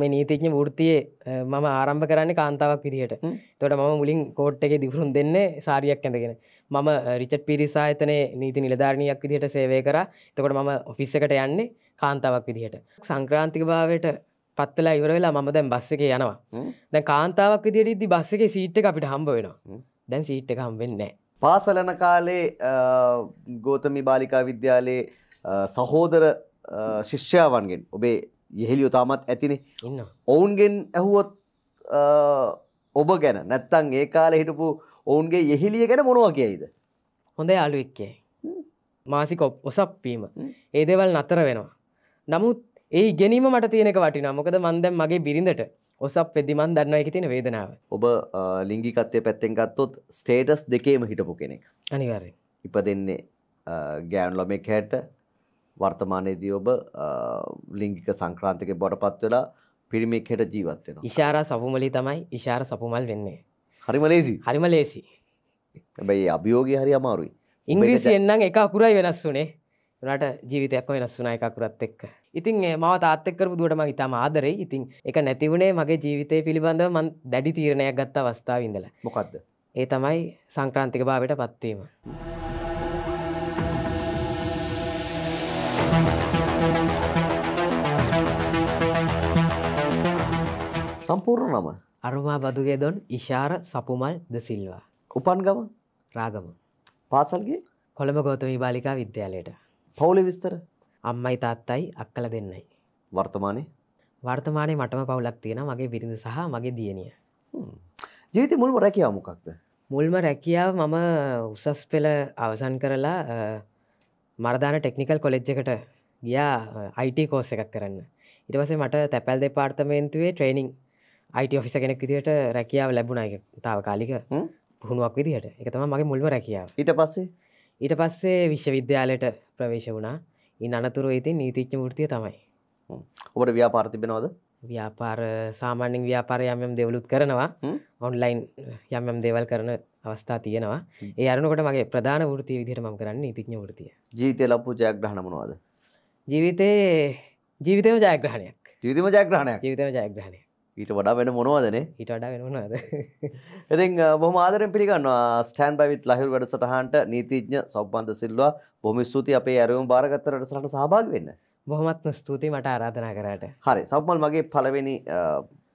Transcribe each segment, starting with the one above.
මේ නීතිඥ වෘතියේ මම ආරම්භ කරන්නේ කාන්තාවක් විදිහට තොට මම මුලින් කෝට් එක දිවරුම් දෙන්න සාරියක් ඇඳගෙන මම රිචට් පිරිසාහිතනය නීති නිලධාරණයක් විදිහට සේවය කර තකොට මම ඔෆිස් එකට යන්නේ කාන්තාවක් විදිහට සංක්‍රාන්තික භාවයට පත්වලා ඉවරවෙලා මම දැන් බස්ස එක යනවා දැ කාන්තාවක් විදිහට ඉදදි බස්ස එක සීට් එක අපිට හම්බ වෙනවා දැන් සීට් එක හම්බෙන්නේ පාසලන කාලේ ගෝතමි බාලිකා විද්‍යාලයේ සහෝදර ශිෂ්‍යාවන්ගෙන් ඔබේ යෙහෙලියෝ තාමත් ඇතිනේ ඔවුන්ගෙන් ඇහුවොත් ඔබ ගැන නැත්තං ඒ කාල හිටපු ඔවුන්ගේ යෙහිලිය ගැන මොනව කියයිද හොඳ යාලුවෙක්කේ මාසික ඔසප්වීම ඒ දෙවල් නතර වෙනවා නමුත් ඒ ගැනීම මට තියෙනක වටිනා මොකද මන්දැම් මගේ බිරිඳට ඔසප් වෙදිමන් දන්න එක තින වේදනාව ඔබ ලිංගිකත්වය පැත්තෙන් ගත්තොත් ස්ටේටස් දෙකේම හිටපු කෙනෙක් අනිවාරය ඉප දෙන්නේ ගෑන් ලොමෙක් හැට වර්තමානයේදී ඔබ ලිංගික සංක්‍රාන්තිකෙන් බොටපත් වෙලා පිරිමික් හෙට ජීවත් වෙනවා. ඉෂාරා සපුමලි තමයි ඉෂාර සපුමල් වෙන්නේ. හරිම ලේසි. හරිම ලේසි. හැබැයි අභියෝගය හරි අමාරුයි. ඉංග්‍රීසියෙන් නම් එක අකුරයි වෙනස් වුනේ. උනාට ජීවිතයක්ම වෙනස් වුණා එක අකුරත් එක්ක. ඉතින් මම තාත්තෙක් කරපු දුවට මම ඉතාම ආදරෙයි. ඉතින් ඒක නැති වුණේ මගේ ජීවිතය පිළිබඳව මම දැඩි තීරණයක් ගත්ත අවස්ථාවේ ඉඳලා. මොකද්ද? ඒ තමයි සංක්‍රාන්තික භාවයට පත්වීම. සම්පූර්ණ නම අරුමා බදුගේ දොන් ඉශාර සපුමල් ද සිල්වා. උපන්ගම රාගම. පාසල්ගේ කොළඹ ගෝතමී බාලිකා විද්‍යාලයට. පවුලි විස්තර අම්මයි තාත්තයි අක්කල දෙන්නයි. වර්තමානය වර්තමානය මටම පවුලක් තියෙන මගේ බිරිඳ සහ මගේ දියණිය. ජීවිත මුල්ම රැකියාව මොකක්ද. මුල්ම රැකියාව මම උසස් පෙළ අවසන් කරලා මරදාන ටෙක්නිකල් කොලෙජ් එකට ගියා අයිට කෝස එකක් කරන්න. ඉටවසේ මට තැපැල් දෙපාර්තමේන්තුවේ ට්‍රේනිින් අයිට ඔෆිස කෙනෙක් විදිට රැකියාව ලැබුණයි තාව කාලික පුහුණුවක් විදිහට එක තම මගේ මුල්ම රැකියාව ඊට පස්සේ ඊට පස්සේ විශ්වවිද්‍යාලයට ප්‍රවේශ වුණා ඉන් අනතුර ඉතින් නීතිච්ච ෘතිය තමයි ඔබට ව්‍යාපාර තිබෙනවද ව්‍යාපාර සාමාන්‍යෙන් ව්‍යාපාර යම්යම් දෙවලුත් කරනවා ඔන්ලයින් යම්යම් දේවල් කරන අවස්ථා තියෙනවා ඒ අරනකොට මගේ ප්‍රධාන ෘතිය විදිහට ම කරන්න ඉතිඥ ෘතිය ජීවිතය ලපු ජයග්‍රහණමනවාද ජීවිතයේ ජීවිතම ජයග්‍රහණයක් ජීවිතම ජයග්‍රහණයක් ජීවිතම ජයග්‍රහණයක් ඊට වඩා වෙන මොනවදන ඊට වඩා වෙනවනද ඉති බොහම ආදරෙන් පිළිගන්නවා ස්ටෑන් බවිත් ලහිල් වැඩ සටහන්ට නීතිීඥ සබ්බන්ධ සිල්වා බොමි ස්තුති අපේ ඇරුම් භාරගත්තරට සට සභාග වෙන්න බොහොමත්ම ස්තුති මට ආරාධනා කරට හරි සබ්මල් මගේ පලවෙනි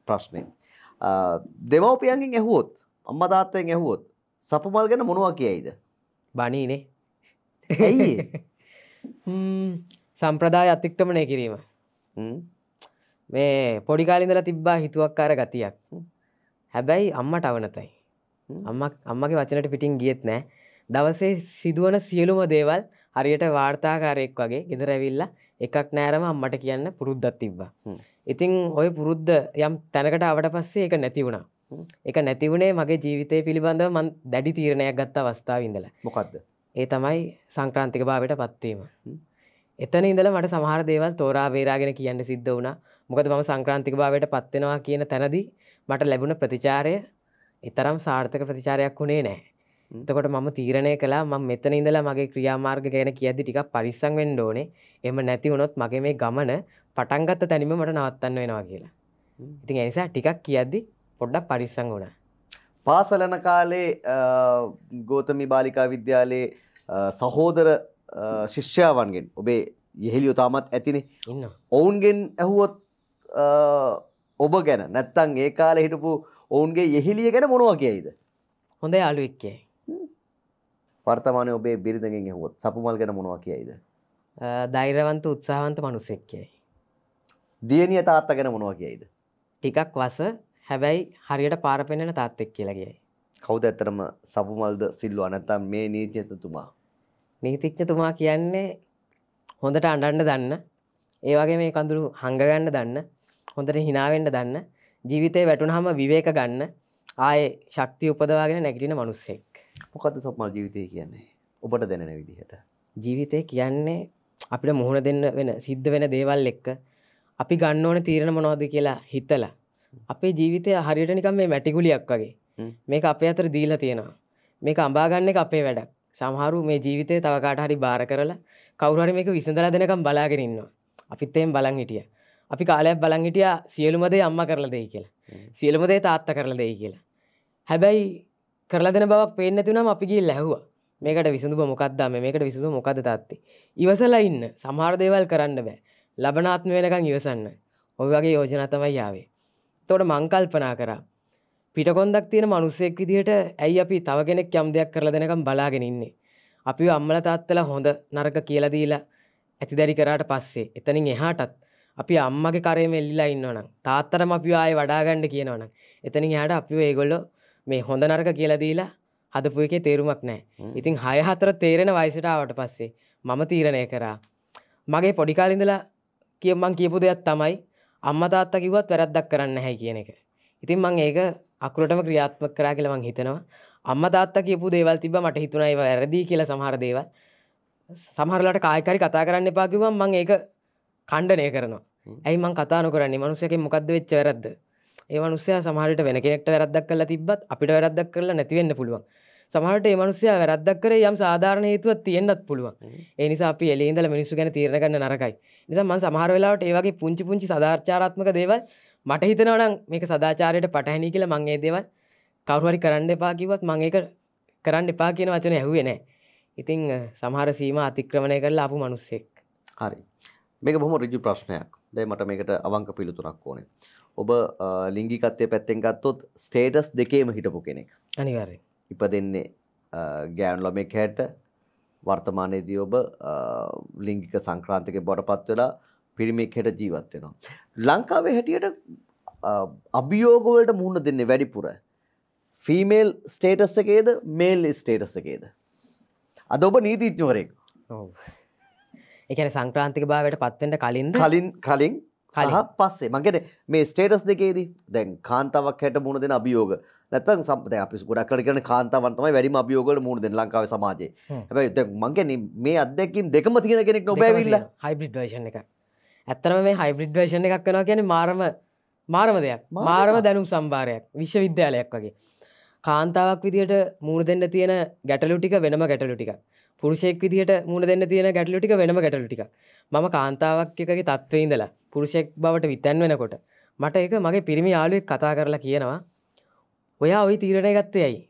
ප්‍රශ්නය දෙමවපියන්ගෙන් ඇහුවොත් අම්ම තාත්තයෙන් ඇහුවොත් සපුමල් ගැන මොනවා කියයිද බනීනේ ඇයි සම්ප්‍රදාය අතික්ටමනය කිරීම මේ පොඩිකාලින්දල තිබ්බා හිතුවක්කාර ගතියක් හැබැයි අම්මට අවනතයි අම්මගේ වචනට පිටින් ගියත් නෑ දවසේ සිදුවන සියලුම දේවල් හරියට වාර්තාකාරයෙක් වගේ ගෙදරැවිල්ල එකක් නෑරම අම්මට කියන්න පුරුද්ධත් තිබ්බා. ඉතිං ඔය පුරුද්ධ යම් තැනකට අවට පස්සේ එක නැති වුණා. එක නැතිවුණේ මගේ ජීවිතය පිළිබඳව මන් දැඩි තීරණයක් ගත්ත අවස්ථාව ඉඳලා මොකක්ද. ඒ තමයි සංක්‍රාන්තික භාවට පත්වීම. එතන ඉඳල මට සමහර දේවල් තෝරා බේරාගෙන කියන්න සිද්ධ වුණා මොකද මම සංක්‍රාන්තික භාවයට පත්වෙනවා කියන තැනදී මට ලැබුණ ප්‍රතිචාරය එතරම් සාර්ථක ප්‍රතිචාරයක් වුණේ නෑ. එතකොට මම තීරණය කලා ම මෙතන ඉඳලා මගේ ක්‍රියාමාර්ග ගැන කියද්දි ටික පරිස්සං වෙන්න ඕනේ එම නැති වුණොත් මගේ මේ ගමන පටන්ගත්ත තැනීම මට නවත්තන්න වෙනවා කියලා. ඉතින් එනිසා ටිකක් කියද්දි පොඩ්ඩක් පරිස්සං වුණා. පාසලන කාලේ ගෝතමි බාලිකා විද්‍යාලයේ සහෝදර ශිෂ්‍යාවන්ගෙන් ඔබේ යෙහෙලියෝ තාමත් ඇතිනේ ඔවුන්ගෙන් ඇහුවොත් ඔබ ගැන නැත්තං ඒ කාල හිටපු ඔවුන්ගේ යෙහිලිය ගැන මොනව කියයිද හොඳ යාලුවෙක්කේ පර්තමානය ඔබේ බිරිඳගෙන් හොත් සපුමල් ගැන මොනවා කියයිද දෛරවන්ත උත්සාහන්ත මනුසෙක්කයි දියනිය තාත්ත ගැන මොනවා කියයිද ටිකක් වස හැබැයි හරියට පාරපෙන්ෙන තාත්තෙක් කියලගයි කවුද ඇතරම සපුමල්ද සිල්ලුව අනතම් මේ නීතියතතුමා නීතිච්ඥතුමා කියන්නේ හොඳට අඩන්න දන්න ඒවගේ මේ කඳුරු හංගගන්න දන්න හොඳට හිනාවෙන්ඩ දන්න ජීවිතය වැටුනහම විවේක ගන්න ආය ශක්ති උපදවාගෙන නැගටින මනුස්සෙක් මොකද සොක්මල් ජීවිතය කියන්නේ ඔබට දැනෙන විදිහට ජීවිතය කියන්නේ අපිට මුහුණ දෙන්න වෙන සිද්ධ වෙන දේවල් එක්ක අපි ගන්න ඕන තීරණ මොනොද කියලා හිතලා අපේ ජීවිතය හරියට නිකම් මේ මැටිකුලියක් වගේ මේක අපේ අතර දීලා තියෙනවා මේක අඹාගන්න එක අපේ වැඩක් සමහරු මේ ජීවිතය තවකාට හරි බාර කරලා කවුරහරි මේක විසඳලා දෙනකම් බලාගෙනන්නවා අපිත්තයෙන් බලන් හිටිය අපි කාලයක් බලංගිටිය සියලුමදේ අම්ම කරල දෙයි කියලා සියලුමදේ තාත්ත කරල දෙයි කියලා හැබැයි කරලා දෙන බවක් පේන්න තිනම් අපිගේ ලැහවා මේකට විසඳු මොකක්දම මේකට විසඳු මොකද තාත්තේ ඉවසලා ඉන්න සමහරදේවල් කරන්න බෑ ලබනාත්ම වෙනකං ඉවසන්න ඔය වගේ යෝජන තමයි යාවේ තොට මංකල්පනා කරා පිටකොන්දක් තියෙන මනුස්සෙක් විදිහට ඇයි අපි තව කෙනෙක් යම් දෙයක් කරලා දෙනකම් බලාගෙන ඉන්නේ අපි අම්මල තාත්තලා හොඳ නරක කියලදීලා ඇති දැරි කරාට පස්සේ එතනින් එහාටත් අපි අම්මගේ කරේම එල්ලිලා ඉන්නවනම් තාත්තරම අපි ආය වඩාගණ්ඩ කියනවනම් එතනින් හට අපි ඒගොල්ලො මේ හොඳ නරක කියලදීලා හදපු එකේ තේරුමක් නෑ ඉතින් හය හතර තේරෙන වයිසටාවට පස්සේ මම තීරණය කරා මගේ පොඩිකාලිඳලා කියම්මං කියපු දෙයක් තමයි අම්ම තාත්තා කිවත් වැරද්දක් කරන්න හැ කියන එක ඉතින් මං ඒක අකුරටම ක්‍රියාත්මක කරා කියලවං හිතනවා අම්ම තාත්තා කියපු දේවල් තිබ මට හිතුණයි වැරදි කියල සමහර දේවල් සමහරලට කායකරි කතා කරන්න එපාකිවම් මං ඒක කණ්ඩනය කරනවා ඇයි මං කතාන කරන්නේ මනුසයක මොකක්ද වෙච්ච වැරද්ද ඒ මනුස්සය සමහට වෙන කෙනෙක්ට වැරදක් කල තිබත් අපිට වැරදක් කරලා නැතිවෙන්න පුළුවන් සමහට මනුසය වැරදක් කර යම් සාධාරණ හේතුව තියෙන්න්නත් පුළුවන් ඒනිසා අපි එලේඉදල මිනිස්සු ගැන තීරණගන්න නරකයි නිසාම සමහර වෙලාට ඒවගේ පුංචි පුංචි සදාර්චාරත්මක දේවල් මට හිතනවනම් මේක සදාචාරයට පටහැනි කියල මංගේ දේවල් කවරුහරි කරන්න එපාකිවත් මංඒක කරන්න එපා කියන වචන ඇහුවෙනෑ ඉතිං සමහර සීම අතික්‍රමණය කරලා අපපු මනුස්සෙක් හරි මේක බොහොම ඍජු ප්‍රශ්නයක්. දැන් මට මේකට අවංක පිළිතුරක් ඕනේ. ඔබ ලිංගිකත්වයේ පැත්තෙන් ගත්තොත් ස්ටේටස් දෙකේම හිටපු කෙනෙක්. අනිවාර්යෙන්. ඉපදෙන්නේ ගෑනු ළමෙක් හැට වර්තමානයේදී ඔබ ලිංගික සංක්‍රාන්තිකේ බොඩපත් වෙලා පිරිමික් හැට ජීවත් වෙනවා. ලංකාවේ හැටියට අභියෝග වලට මුහුණ දෙන්නේ වැඩිපුර ෆීමේල් ස්ටේටස් එකේද මේල් ස්ටේටස් එකේද? අද ඔබ නීතිඥවරයෙක්. ඔව්. එකන සංක්‍රාන්තික භාවට පත්වෙන්ට කලින් කලින් කලින් සහ පස්සේ මගේට මේ ස්ටේටස් දෙකේදී දැන් කාන්තාවක් හැට මුණ දෙෙන අභියෝග නැතන් සම්පත අපි ගොඩක් කරන කාන්තාවන්තමයි වැඩිම අභියෝගල මුණ දෙ ලංකාව සමාජය හැබයි මගැන මේ අදැකින් දෙකම තියෙන කෙනෙක් නොබැවිල්ල හයිබිඩ් වේෂන් එක ඇත්තනම මේ හයිබිඩ් වේෂන් එකක් වෙනවා කියන මාරම මාරම දෙයක් මාරම දැනුම් සම්භාරයක් විශ්ව විද්‍යාලයක් වගේ කාන්තාවක් විදියට මූුණ දෙන්න තියෙන ගැටලු ටික වෙනම ගැටලු ටික පුරුෂෙක් විදිහට මුණ දෙන්න තියෙන ගැටලු ටික වෙනම ගැටලු ටික මම කාන්තාවක් එකගේ තත්ත්වේ ඉඳලා පුරුෂෙක් බවට විතැන් වෙනකොට මට ඒක මගේ පිරිමි යාළුවෙක් කතා කරලා කියනවා ඔයා ওই තීරණය ගත්තේ ඇයි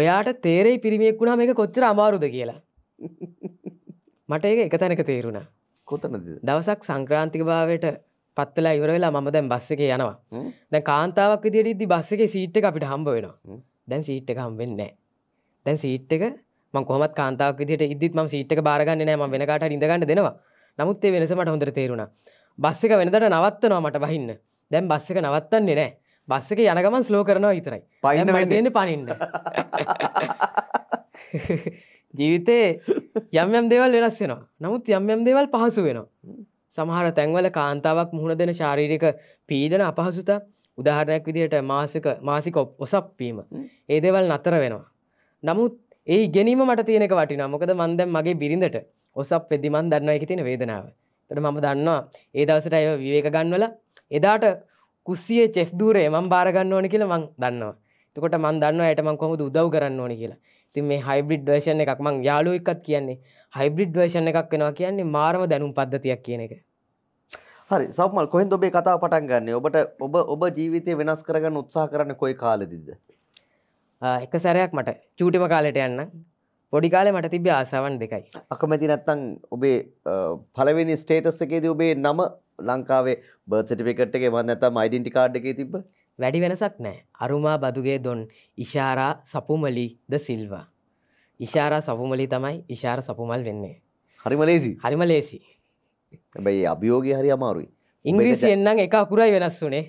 ඔයාට තේරෙයි පිරිමියෙක් වුණා මේක කොච්චර අමාරුද කියලා මට ඒක එක තැනක තේරුණා කොතනද දවසක් සංක්‍රාන්තික භාවයට පත්වලා ඉවර වෙලා මම දැන් බස් එකේ යනවා දැන් කාන්තාවක් විදියට ඉද්දි බස් එකේ සීට් එක අපිට හම්බ වෙනවා දැන් සීට් එක හම්බ වෙන්නේ නැහැ දැන් සීට් එක ම කොමත් කාන්තාව විදිට ඉදිත් ම සිට්ක බාරගන්න නෑම වෙනකාට ඉඳගන්න දෙනවා නමුත්තේ වෙනසමට හොඳර තේරුණ බස් එක වෙනදට නවත්තනවා මට බහින්න දැම් බස් එක නවත්තන්නේ නෑ බස් එක යනගමන් ස්ලෝ කරනවා විතරයි පයින්න වැඩන්න පනින්න ජීවිතේ යම්යම් දේවල් වෙනස් වෙනවා නමුත් යම්යම් දේවල් පහසු වෙනවා සමහර තැන්වල කාන්තාවක් මුහුණ දෙන ශාරීරික පීඩන අපහසුත උදාහරණයක් විදිහට මාසික මාසික ඔසප්වීම ඒ දේවල් නතර වෙනවා නමුත් ඒ ගැනීම මට තියෙනක වටින මොකද මන්දැම් මගේ බිරිඳට ඔසක් පෙදිමන් දන්න එක තියෙන වේදනාව තට මම දන්නවා ඒ දවසට ඇය විවේක ගන්වල එදාට කුස්සිය චෙස් දූරේ මං බාරගන්න ඕන කියලා මං දන්නවා තකොට මන් දන්න ඇයට මං කොමද උදව් කරන්න ඕන කියලා තින් මේ හයිබ්‍රිඩ් වේෂන් එකක් මං යාලුව එකත් කියන්නේ හයිබ්‍රිඩ් වේෂන් එකක් වෙනවා කියන්නේ මාරම දැනුම් පද්ධතියක් කියන එක හරි සම්මල් කොහෙන් ඔබේ කතාව පටන් ගන්නේ ඔබට ඔබ ඔබ ජීවිතය වෙනස් කරගන්න උත්සාහ කරන්න කොයි කාලෙදිද එක සැරයක් මට චූටිම කාලෙට යන්න පොඩිකාලේ මට තිබ ආසාවන් දෙකයි අකමැති නැත්තං ඔබේ පලවෙනි ස්ටේටස් එකේද ඔබේ නම ලංකාවේ බර්සටිපිකට එක වන් ඇතම් අයිඩෙන්ටි කාඩ් එකේ තිබ වැඩි වෙනසක් නෑ අරුමා බදුගේ දොන් ඉශාරා සපුමලි ද සිල්වා ඉශාරා සපුමලි තමයි ඉශාර සපුමල් වෙන්නේ හරිම ලේසි හරිම ලේසි හැබයි අභියෝගය හරි අමාරුයි ඉංග්‍රීසි එන්නම් එක අකුරයි වෙනස් වුනේ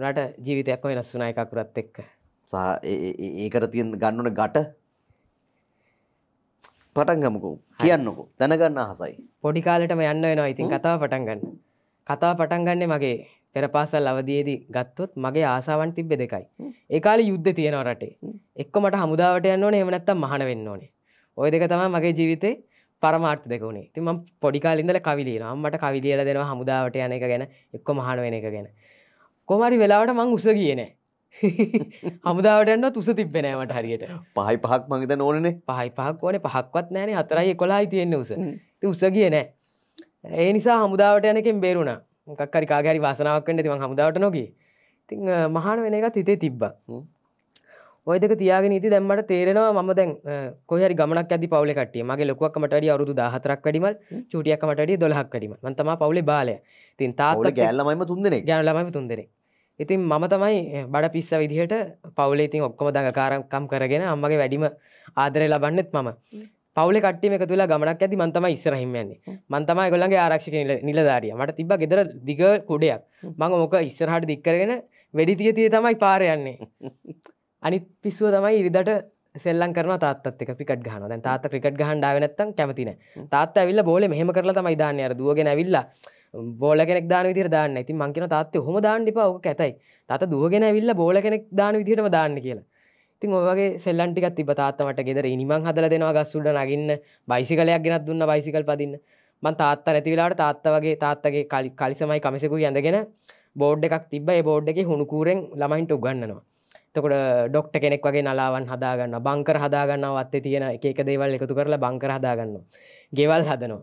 නට ජීවිතයක්ම වෙනස් වුනා එකකුරත් එක්ක ඒකට තියෙන් ගන්නන ගට පටන්ගමකු කියන්නකු දැනගන්න හසයි පොඩි කාලටම යන්න වෙනවා ඉතින් කතාව පටන්ගන්න කතා පටන්ගන්නේ මගේ පෙරපාසල් අවදයේදී ගත්තොත් මගේ ආසාවන් තිබ්බෙ දෙකයි ඒකාල යුද්ධ තියෙනව රටේ එක්ක මට හමුදාවට යන්න ඕන එමනත්තම් මහන වෙන්න ඕනේ ඔය දෙක තම මගේ ජීවිතේ පරමාර්ථ දෙකුණේ තිම පොඩිකාලින්දල කවිලියනවා මට කවිදියල දෙනවා හමුදාවට යන එක ගැන එක්ක මහන වෙන එක ගැන කොමරි වෙලාවට මං උස කියනෑ හමුදාවටන්න තුස තිබෙනෑමට හරියට පහයි පහක් මගත නොනනේ පහයි පහක් වන පහක්වත් නෑන හතරයි කොලායි තියෙන්න උස උස කියන ඒ නිසා හමුදාවට යනකින් බේරුණ මොකක්කරි කාගරි වාසනාවක් වන්න තිවන් හමුදාවට නොකී ති මහන වෙන එකත් හිතේ තිබ්බ ඔයදක තියාගෙන ඉති දැම්මට තේරෙනවා මම දැන් කොහරි ගමනක් ඇති පවල කටිය මගේ ලොකුවක්කමටඩි අවරුදු දාහතරක් වැඩිමල් චුටියක්කමටඩිය දොලහක් වැඩීම මන්තම පවුලේ බාලය තින් තාත් ගැල්ලමයිම තුන්දෙන ගැන ලමයි තුන්දෙනේ ඉතින් මම තමයි බඩ පිස්ස විදිහට පවුලේ ඉතින් ඔක්කොම දඟකාරකම් කරගෙන අම්මගේ වැඩිම ආදරය ලබන්නෙත් මම පවල කට්ටිම එක තුලා ගමනක් ඇති මන්තම ඉස්සරහිමයන්නේ මන්තම ගොල්ලගේ ආරක්ෂක නිලධාරිය මට තිබ ගෙදර දිග කුඩයක් මං ඕක ඉස්සරහට දික්කරගෙන වැඩිතිය තිය තමයි පාරයන්නේ අනිත් පිස්සුව තමයි ඉරිදට සෙල්ලන් කරන තාත්තත් එක ක්‍රිකට් ගහන දැන් තාත්ත ක්‍රිකට් ගහන්ඩාව නැත්තම් කැමතින තාත්ත ඇවිල්ල බෝල මෙහම කරලා තමයි දාන්න අර දුවගෙන ඇවිල්ලා බෝල කෙනෙක් දාන විදිර දාන්න ඇති මංකන තාත්ත හොම දාන්න ඩිපා ඕක ඇතයි තාත දුවගෙන විල්ල බෝල කෙනෙක් දාන විදිහටම දාන්න කියලා ඉතින් ඔගේ සෙල්ලන්ටිකක් තිබ තාත්තමට ගෙදර නිමං හදල දෙනවා ගස්සුඩ නගින්න බයිසිකලයක් ගෙනත් දුන්න බයිසිකල් පදින්න මන් තාත්ත නැතිවෙලාට තාත්ත වගේ තාත්තගේ කලි කලිසමයි කමසකු ඇඳගෙන බෝඩ් එකක් තිබ බෝඩ් එක හුණුකූරෙන් ළමයින්ට උගන්නවා තකොට ඩොක්ට කෙනෙක් වගේ නලාවන් හදාගන්න බංකර හදාගන්න අත්තේ තියෙන එක දේවල් එකතු කරලා බංකර හදාගන්න ගෙවල් හදනවා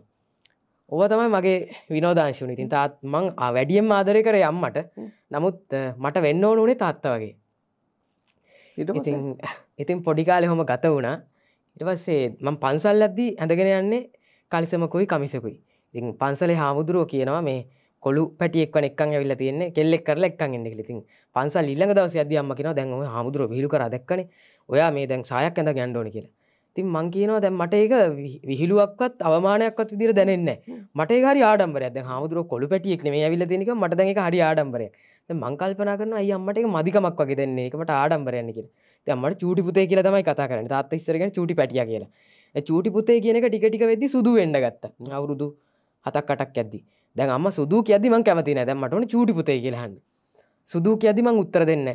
ඔව තමයි මගේ විනෝදාංශුන ඉතින් තාත් මං වැඩියම් ආදරය කර යම්මට නමුත් මට වෙන්න ඕන උනේ තාත්ත වගේ ඉති ඉතින් පොඩිකාලෙ හොම ගත වුණා ඉට පස්සේ මං පන්සල් ලද්දී ඇඳගෙන යන්නේ කලිසමකුයි කමිසකුයි ඉතින් පන්සලේ හාමුදුරුව කියනවා මේ කොළු පැටියෙක් එක්කන් ඇවිල්ල තියන්නේ කෙල්ලෙක් කරල එක්කන් එන්න ඉතින් පන්සල් ඉල්ලඟ දවස අධ්‍යම්මකින දැන්ව හාමුදුරුව හිලු කර දක්කන ඔයා මේ දැන් සායක් ඇඳ ගැන්ඩෝන කියලා තින් මං කියනවා දැන් මට ඒක විහිළුවක්වත් අවමානයක්වත් විදිර දැනෙන්න මට හරි ආඩම්බරය දැ හාමුදුරුව කොළු පැටියෙක් මේ ඇවිල දෙනක මට දැක හරි ආඩම්බරය මංකල්පන කරන අයි අම්මට මදිකමක් වගේ දෙන්නේ එකමට ආඩම්බරයන්න කියෙන මට චටි පුතේ කියල තමයි කතා කරන තාත් ඉස්සරගෙන චටි පැටිය කියලා චටි පුතේ කියනක ටිකටික වෙදදි සුදු වෙන්න ගත්ත අවුරුදු හතක් කටක් ඇද්දි දැන් අම සුදු කියදම කැමති නෑ මටන චටි පුතේ කියලහන්න සුදු කියදම උත්තර දෙන්න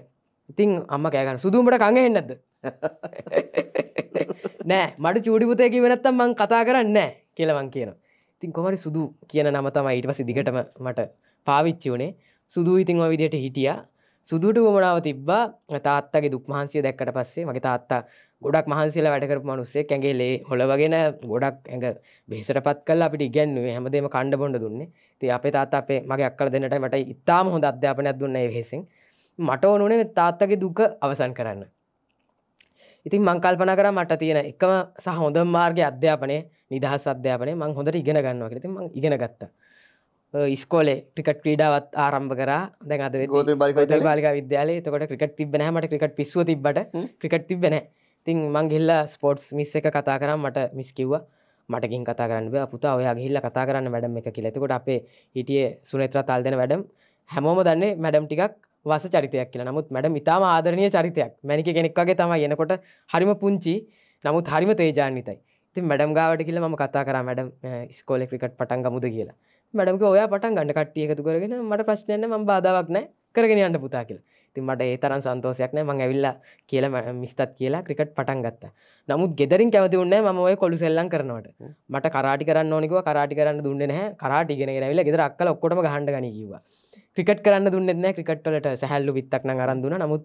ඉතින් අම්ම කෑගන්න සුදුමට කඟ හෙන්නද නෑ මට චූඩිපුතය කිවනත්තම් මං කතා කරන්න කියලවන් කියන ඉතින් කොමරි සුදු කියන නම තමයි ඊට පසි දිගටම මට පාවිච්චි වනේ සුදු ඉතින් ඔ විදියට හිටියා සුදුට වමනාව තිබ්බා තාත්තගේ දුක් මහන්සිය දැක්කට පස්සේ මගේ තාත්තා ගොඩක් මහන්සිල වැඩකරපු මනුස්සේ ඇගේ ලේ හොලවගෙන ගොඩක් ඇඟ බේසට පත් කල් අපිට ඉගැන්නුවේ හැමදේම කණ්ඩ බොඩ දුන්න ති අපේ තාත්තා අපේ මගේ අක්කල දෙන්නට මට ඉතාම හොඳ අධ්‍යාපනයක් දුන්න හෙසින් මට ඕනුනේ තාත්තගේ දුක අවසන් කරන්න ඉතින් මංකල්පන කර මට තියෙන එකම සහොඳ මාර්ග අධ්‍යාපනය නිදහස් අධ්‍යාපනය මං හොඳට ඉගෙන ගන්නවා කරති ම ඉගෙන ගත්ත ස්කෝලේ ක්‍රිකට් ක්‍රීඩාවත් ආරම්භ කර දැන් අද බාලික විද්‍යාලේ තකොට ක්‍රිකට් තිබෙන මට ක්‍රිකට් පිස්ව තිබට ක්‍රිකට් තිබෙන තින් මං ගෙල්ල ස්පෝට්ස් මිස් එක කතා කරම් මට මිස් කිව්වා මටකින් කතා කරන්න පුතා ඔයා ගහිල්ල කතා කරන්න වැඩම එක කියලෙතකොට අපේ හිටිය සුනේත්‍ර තල් දෙන වැඩම් හැමෝම දන්නේ මැඩම් ටිකක් වස චරිතයක් කියලා නමුත් මැඩ ඉතාම ආදරණය චරිතයක් මැනික කෙනෙක් වගේ තමයි එනකොට හරිම පුංචි නමුත් හරිම තේජාන්විතයි ති මැඩම් ගාවට කියල ම කතා කර මැඩම් ස්කෝල ක්‍රිකට් පටන් ගමුද කියලා මැඩම්ක ඔයා පටන් ගන්න කට්ටිය එකතු කරගෙන මට ප්‍රශ්නයන්න ම බාධාවක් නෑ කරගෙන යන්න පුතා කියලා ඉතින් මට ඒ තරන් සන්තෝසයක්න මං ඇවිල්ල කියල මිස්ටත් කියලා ක්‍රිකට් පටන් ගත්ත නමුත් ගෙදරින් කැමති උන්න ම ඔය කොළු සෙල්ලන් කරනවට මට කරාටි කරන්න ඕනිකව කරාටි කරන්න දුන්න හැ කරාටිගෙන ඇවිල ගෙදර අක්කල ඔක්කොටම ගහන්ඩ ගනකිවා ක්‍රිකට් කරන්න දුන්නෙත්න ක්‍රිකට්වලට සැහැල්ලු විත්තක් අරන්දුන නමුත්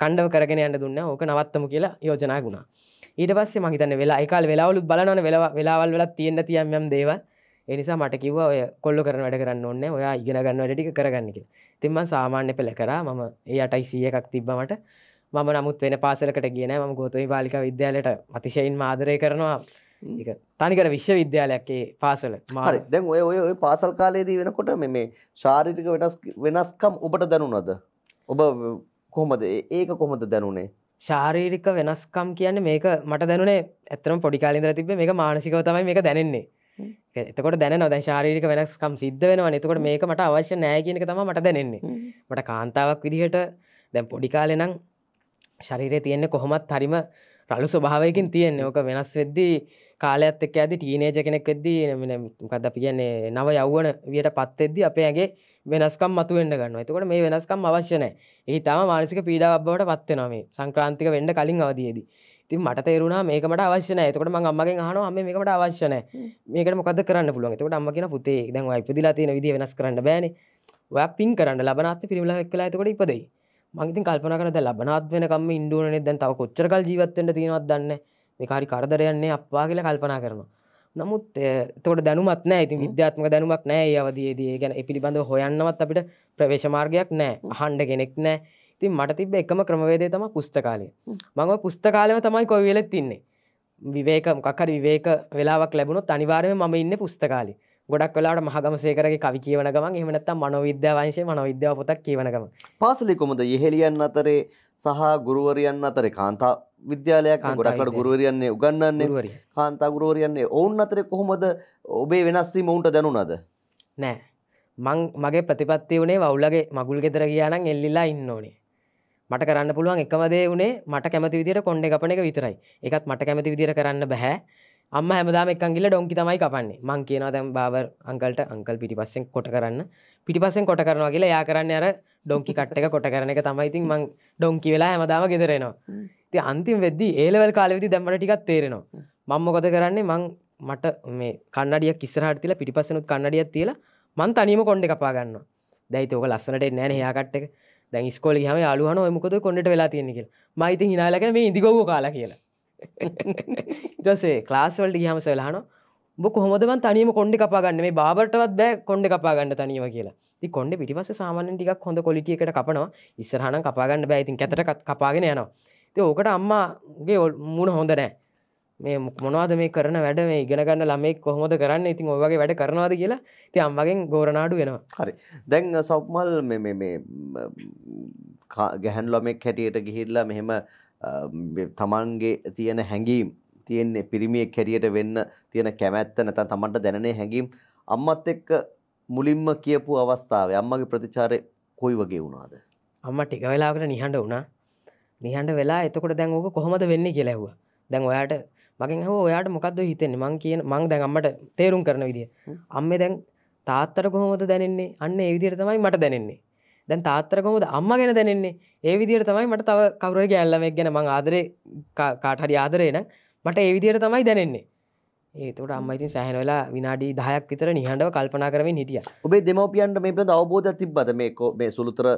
කණ්ඩව කරගෙන යන්න දුන්න ඕක නවත්තම කියලා යෝජනා ගුණා ඊට පස්සේ මහිතන වෙලා එකකාල් වෙලාවලුත් බලන වෙලාවල් වෙලත් තියෙන්න්න තියම්යම් දේව එනිසා මට කිව ඔය කොල්ල කරන වැඩ කරන්න ඔන්න ඔයා ඉගෙන ගන්න වැඩටි කරගන්නක තිම්ම සාමාන්‍ය පෙළ කරා මම ඒ අටයි සිය එකක් තිබ්බමට මම නමුත් වෙන පාසලකට කියන ම ගෝතයි බාලික විද්‍යාලට අතිශයින් මාදරය කරනවා තනිකර විශ්වවිද්‍යාලයක්ේ පාසල මාරි දැන් ඔය ඔය පාසල් කාලයේදී වෙනකොට මේ ශාරිටික වෙනස් වෙනස්කම් ඔබට දැනුනද ඔබ කොහොමද ඒක කොහොමද දැනුනේ ශාරීරික වෙනස්කම් කියන්න මේක මට දැනුනේ ඇතරම් පොඩිකාලින්දර තිබ මේ මානසිකව තමයි මේක දැනෙන්නේ එතකොට දැන නොද ශාරීරික වෙනස්කම් සිද්ධ වෙනවා එතකොට මේක මට අවශ්‍ය නෑ කියනක තම මට දැනෙන්නේ මට කාන්තාවක් විදිහට දැන් පොඩිකාලෙනම් ශරීරය තියෙන්නේ කොහොමත් හරිම රලු ස්වභාවයකින් තියෙන්නේ ඕක වෙනස් වෙද්දී කාලයක්ත් එක් ඇති ටීනේජ කෙනෙක් වෙද්දී කද අපි කියන්නේ නව යව්වන වියට පත්තෙද්දි අපේගේ වෙනස්කම් මතුවෙන්න්න ගන්න එතකොට මේ වෙනස්කම් අවශ්‍යනය ඒ තම මානසික පීඩාබවට පත්වෙනම සංක්‍රාන්තික වෙන්ඩ කලින් අවදයේද ති මට තේරුණා මේකට අවශ්‍යන එතකට ම අම්මගේ හන අම මේකට අවශ්‍යන මේකට මොකද කරන්න පුළුවන් එතකට අම්ම කියෙන පුතේ දැන් ඉපදිලා තියෙන විදි වෙනස් කරන්න බෑන ඔය පින් කරන්න ලබනත් පිරිමල එක්ලා එතකොට ඉපදයි මගතින් කල්පන කරද ලබනත් වෙනකම ඉන්දුවනේ දැන් තව කොච්චරකල් ජීවත්තට තියෙනවත් දන්නේ මේ හරි කරදරයන්නේ අපවා කියලා කල්පනා කරනවා. නමුත් තොට දැනුමත් නෑ ඉති විද්‍යාත්මක දැනුමක් නෑ අවදයේදේ ගැන පිළිබඳ හොයන්නවත් අපිට ප්‍රවේශමාර්ගයක් නෑ හන්ඩ කෙනෙක් නෑ ඉතින් මට තිබ එකම ක්‍රමවේදේ තම පුස්තකාලය මංව පුස්තකාලම තමයි කොයිවෙලත් තින්නේ විවේක මොකක්හරි විවේක වෙලාක් ලැබුණොත් අනිවාර්යම ම ඉන්න පුස්තකාලි ගොඩක් වෙලාට මහගම සේකරගේ කවි කියවන ගමන් එහමනත් මනොවිද්‍යවංශය මනොවිද්‍යාව පොතක් කියවනගම පාසලි කොමද ඉහෙලියන් අතරේ සහ ගුරුවරියන් අතරේ කාන්තා විද්‍යාලයක් ගොඩක්ට ගුරුවරයන්නේ උගන්නන්නේ කාන්තා ගුරුවරයන්නේ ඔවුන් අතරෙ කොහොමද ඔබේ වෙනස්සී මොවුන්ට දැනුනද නෑ මං මගේ ප්‍රතිපත්ති වනේ වුල්ලගේ මගුල් ගෙදර කියනම් එල්ලිලා ඉන්න ඕනේ මට කරන්න පුළුවන් එකමදේ වනේ මට කැමති විදිට කොන්ඩ කපන එක විතරයි එකත් මට කැමති විදිර කරන්න බැහැ අම්ම හැමදාම එකංගිල ඩොංකි තමයි කපන්නේ මං කියනවා දැම් බාවර් අංකල්ට අංකල් පිටිපස්සෙන් කොට කරන්න පිටිපස්සෙන් කොට කරනවා කියලා යා කරන්න අර ඩොංකි කට්ට එක කොට කරන එක තමයි ඉතින් මං ඩොංකි වෙලා හැමදාම ගෙදරෙනවා ති අන්තිම වෙද්දී ඒලවල් කාලවෙදි දැමට ටිකක් තේරෙනවා මංමොකද කරන්නේ මං මට මේ කන්නඩිය කිස්සරහට තිල පිටිපස්සනුත් කන්නඩියත් තියල මන් තනීම කොන්ඩ කපා ගන්න දැයිත ඕක ලස්සනට නෑන හයාකට්ටක දැන් ස්කෝල හම අලුහන මුකද කොඩට වෙලා තියෙනෙක මයිත හිනාලක මේ ඉදිකෝග කාලා කියලා ඉටසේ ක්ලාස්වලට ගහම සවලාන බො කොහොමදවන් තනීම කොන්ඩි කපාගන්න මේ බාටවත් බෑ කොන්ඩ කපාගන්න තනීම කියලා ති කොන්ඩ පිටිපස සාමානෙන් ටිකක් හොඳ කොලිටියකට කපනවා ඉස්සරහන කපාගන්න බෑයිතින් කැතට කපාගෙන යනවා ති ඕකට අම්මාගේ මුණ හොඳ නෑ මේ මොනවාද මේ කරන වැඩ මේ ඉගෙනගන්න ළමෙක් කොහොමද කරන්න ඉතින් ඔයගේ වැඩ කරනවාද කියලා ති අම්මගෙන් ගෝරනාඩු වෙනවා හරි දැන් සව්මල් ගැහැන් ලොමෙක් හැටියට ගිහිල්ලා මෙහෙම තමන්ගේ තියෙන හැඟීම් තියෙන්නේ පිරිමිය කැරියට වෙන්න තියෙන කැමැත්ත නැත තමන්ට දැනනේ හැඟීම් අම්මත් එක්ක මුලින්ම කියපු අවස්ථාව අම්මගේ ප්‍රතිචාරය කොයි වගේ වුණාද අම්ම ටික වෙලාකට නිහඬ වුණා නිහන්ට වෙලා එතකොට දැන් ඕක කොහොමද වෙන්න කියලාහවා දැන් ඔයාට මගින් හෝ ඔයාට මොකක්ද හිතෙන්නේ මං කියන මං දැන් අම්මට තේරුම් කරන විදිිය අම්ම දැන් තාත්තර කොහොමද දැනෙන්නේ අන්න ඒ විදිර තමයි මට දැනෙන්නේ දැන් තාත්තර කොමද අම්ම ගැන දැනෙන්නේ ඒ විදිර තමයි මට තව කවර ගැල්ලමක් ගැන මං ආදරේ කාටහරි ආදරේන මට ඒ විදියට තමයි දැනෙන්නේ ඒතුට අම්මයිතින් සෑහන වෙලා විනාඩි දායක් විතර නිහඬව කල්පනා කරමින් හිටිය ඔබේ දෙමවපියන්ට මේ ප්‍රද අවබෝධ තිබ්බද මේකෝ මේ සුළුතර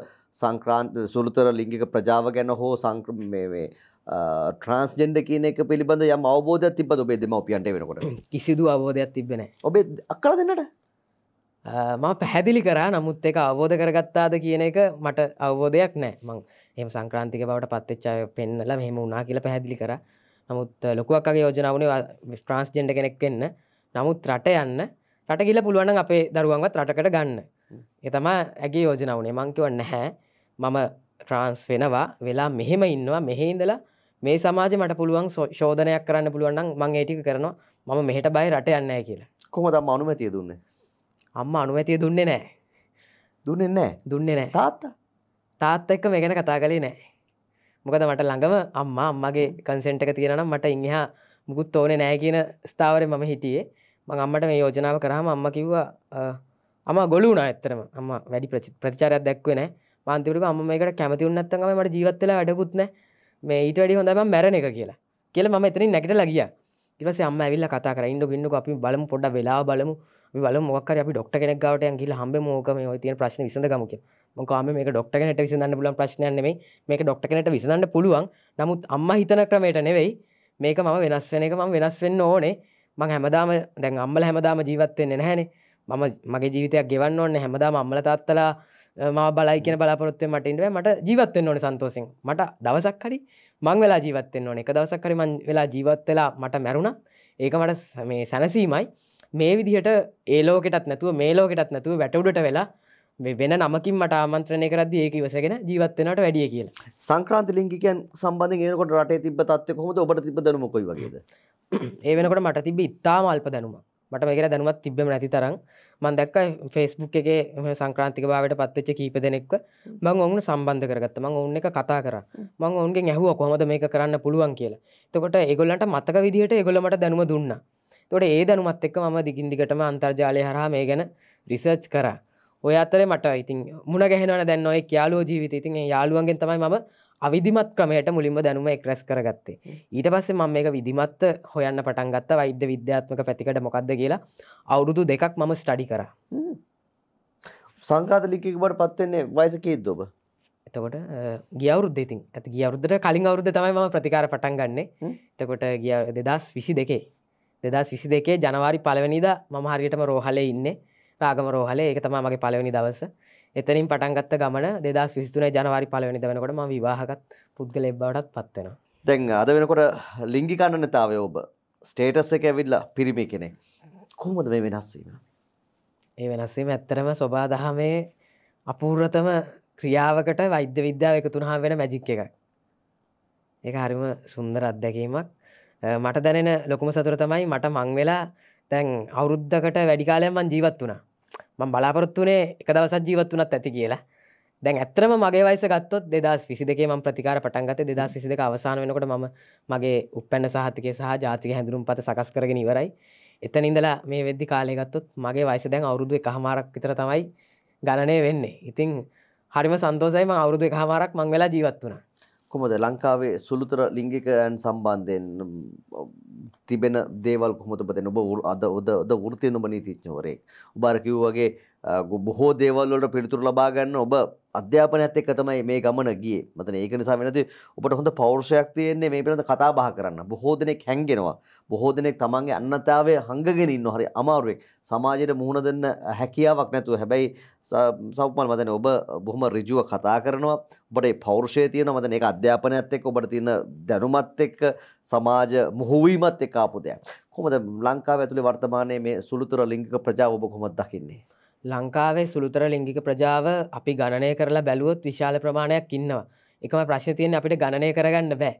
සංක්‍රාන්ත සුළුතර ලිංගික ප්‍රජාව ගැන හෝ සංක්‍රම මේ ට්‍රන්ස්ජෙන්ඩ කියන එක පිළිබඳ යම් අවබෝධ තිබද ඔබේ දෙමවපියන්ට වෙනකොට කිසිදු අවබෝධයක් තිබෙන ඔබේ අක්කල දෙන්නට මම පැහැදිලි කරා නමුත් එක අවබෝධ කරගත්තාද කියන එක මට අවබෝධයක් නෑ මං එම සංක්‍රාන්තික බවට පත්තච්චාව පෙන්නලා මෙහෙම උනා කියලා පැහැදිලි කරා නමුත් ලොකුවක්ගේ යෝජනාවනේ ට්‍රන්ස්ජෙන්ඩ කෙනෙක් එන්න නමුත් රට යන්න රට ගිල පුළුවන් අපේ දරුවන්වත් රටකට ගන්න එතම ඇගේ යෝජනාවනේ මංකිව නැහැ මම ට්‍රන්ස් වෙනවා වෙලා මෙහෙම ඉන්නවා මෙහෙ ඉඳලා මේ සමාජ මට පුළුවන් ශෝධනයක් කරන්න පුළුවන් මං ඒටික කරනවා මම මෙහට බයි රට යන්න කියලා කොම දම් අනුමැතිය දුන්න අම්ම අනුමැතිය දුන්නේ නෑ දුන්නේ නෑ දුන්නේ නෑ තාත්තා තාත්ත එක්ක මේ ගැන කතා කලේ නෑ මොකද මට ළඟම අම්මා අම්මගේ කන්සෙන්ට් එක තියෙනම් මට ඉංහා මුකුත් ඕන නෑ කියන ස්ථාවරය මම හිටියේ මං අම්මට මේ යෝජනාව කරහම අම්ම කිව්වා අම ගොලුුණ ඇතරම අම වැඩි ප්‍රචාරයක් දැක්වෙන මාන්තිවරක අම මේකට කැමති උන්නත්තම මට ජීවත්තල අඩකුත්න මේ ඊට වැඩි හොඳම මැරණ එක කියලා කියල ම එතන නැකට ලගිය කිලස අම්ම ඇවිල්ල කතා කරන්න ගින්නු අපි බලම පොඩ වෙලා බලමු බල මොක්කර අපි ඩොක්ට කෙනෙක් ගවට ඇගිල හම්බ මෝකම ඔය තිය ප්‍රශ්න විසඳ ගමක මොකම මේ ඩොක්ට කෙනට විසඳන්න පුලන් ප්‍රශ්නයන් නෙමයි මේක ඩොක්ට කෙනට විසඳන්න පුළුවන් නමුත් අම්ම හිතන ක්‍රමයට නෙවෙයි මේක මම වෙනස් වෙන එක මම වෙනස් වෙන්න ඕනේ මං හැමදාම දැන් අම්මල හැමදාම ජීවත්වෙන්නේ නැහැනේ මම මගේ ජීවිතයක් ගෙවන්න ඕන්න හැමදාම අම්මල තාත්තලා ම බලයි කියෙන බලාපොත්ව මටන්ට මට ජීවත්වෙන් ඕන සන්තෝසින් මට දවසක් හරි මං වෙලා ජීවත්වෙන් ඕන එක දවසක් හරි මං වෙලා ජීවත්වෙලා මට මැරුණ ඒක මට මේ සැනසීමයි මේ විදිහට ඒලෝකෙටත් නැතුව මේ ලෝකෙටත් නැතුව වැටවුඩට වෙලා වෙන නමකින් මට ආමන්ත්‍රණය කරද ඒක ඉවසගෙන ජීවත්වෙනට වැඩිය කියලා සංක්‍රාන්ති ලිංගිකන් සම්බඳධ ඒනකොට රටේ තිබ තත්ව කොහොද ඔබට තිබ දනමකොයි වගේද ඒ වෙනකට මට තිබ ඉත්තා මල්ප දැනුම මට මේකර දැනුවත් තිබම නැති තරම් මන් දැක්ක ෆෙස්බුක් එක සංක්‍රාන්තික බාවට පත්වෙච්ච කීප දෙනෙක්ව මං ඔවුන් සම්බන්ධ කරගත්ත මං ඔන්න එක කතා කර මං ඔවුන්ගේ ඇහුව කොහොමද මේක කරන්න පුළුවන් කියලා තකොට එගොල්ලන්ට මතක විදිහට එගොලමට දැනුම දුන්න තොට ඒ දැනුමත් එක්ක ම දිගින්දිගටම අන්තර්ජාලය හරහා මේ ගැන රිසර්ච් කරා ඔය අතර මට ඉතින් මුණ ගැහෙනවන දැන් ඔය යාලෝ ජීවිත ඉතින් යාලුවන්ගෙන් තමයි මම අවිධමත් ක්‍රමයට මුලින්ම දැනුම එක්රැස් කරගත්තේ ඊට පස්සේ මම මේක විදිමත් හොයන්න පටන් ගත්ත වෛද්‍ය විද්‍යාත්මක පැතිකට මොකක්ද කියලා අවුරුදු දෙකක් මම ස්ටඩි කර සංක්‍රාත ලිකිකට පත්වෙන්නේ වයසකීත් දොබ එතකොට ගියවරුද්ධ ඉතින් ඇති ගියවරුද්ධට කලින් අවුරුද්ධ තමයි ම ප්‍රතිකාර පටන් ගන්න එතකොට ගිය දෙදස් විසි දෙකේ දෙදස් විසි දෙකේ ජනවාරි පලවනිද මම හරියටම රෝහලේ ඉන්නේ රාගම රෝහල ඒක තම මගේ පලවෙනි දවස එතනින් පටන්ගත්ත ගමන දෙදස් විස්තුන ජනවාරි පලවෙනි දවනකොට ම විවාහකත් පුද්ගල එබ්බවටත් පත්වෙන දැන් අද වෙනකොට ලිංගි කණනතාවය ඔබ ස්ටේටස් එක ඇවිල්ලා පිරිමි කෙනෙ කොහොමද මේ වෙනස්වීම ඒ වෙනස්සීම ඇත්තරම ස්වබා දහමේ අපූර්තම ක්‍රියාවකට වෛද්‍ය විද්‍යාව එක තුනහා වෙන මැජික් එක ඒ හරිම සුන්දර අත්දැකීමක් මට දැනෙන ලොකුම සතුර තමයි මට මං වෙලා තැන් අවුරුද්ධකට වැඩිකාලයමන් ජීවත් වනා මං බලාපොරොත්තුනේ එක දවසත් ජීවත් වනත් ඇති කියලා දැන් ඇත්‍රම මගේ වයිස ගත්තොත් දෙදස් විසි දෙකේ ම ප්‍රතිකාර පටන්ගත දෙදස් විසි දෙක අවසාන වෙනකොට ම මගේ උපැන්න සහතිකේ සහ ජාතික හැඳුරුම් පත සකස් කරගෙන ඉවරයි එතන ඉඳලා මේ වෙද්දි කාලයගත්තොත් මගේ වයිස දැන් අවුරුදු එකහමාරක් විතර තමයි ගණනය වෙන්නේ ඉතිං හරිම සන්තෝසයි ම අවුරුදු එකහමාරක් මං වෙලා ජීවත් වනා කොමද ලංකාවේ සුළුතර ලිංගිකයන් සම්බන්ධයෙන් තිබෙන දේවල් කොමතබදෙන ඔබ අද ඔද ඔද ෘතිය නොබ නීතිච්චවරේ උබාර කිව් වගේ ගොබොහෝ දේවල්ලට පිළිතුර ලබාගන්න ඔබ අධ්‍යාපනයත් එක්ක තමයි මේ ගමන ගියේ මතන ඒක නිසා වෙනද ඔබට හොඳ පෞරුෂයක් තියෙන්නේ මේ පිළිබඳ කතා බහ කරන්න බොහෝ දෙනෙක් හැංගෙනවා බොහෝ දෙනෙක් තමන්ගේ අන්නතාවය හංගගෙන ඉන්නවා හරි අමාරුවෙන් සමාජයට මුහුණ දෙන්න හැකියාවක් නැතුව හැබැයි සෞපමල් මතනේ ඔබ බොහොම ඍජුව කතා කරනවා ඔබට ඒ පෞරුෂය තියෙනවා මතන ඒක අධ්‍යාපනයත් එක්ක ඔබට තියෙන දැනුමත් එක්ක සමාජ මුහු වීමත් එක්ක ආපු දෙයක් කොහොමද ලංකාව ඇතුලේ වර්තමානයේ මේ සුළුතර ලිංගික ප්‍රජාව ඔබ කොහොමද දකින්නේ ලංකාවේ සුළුතර ලිංගික ප්‍රජාව අපි ගණනය කරලා බැලුවොත් විශාල ප්‍රමාණයක් ඉන්නවා එකම ප්‍රශ්න තියෙන් අපිට ගණනය කරගන්න බෑ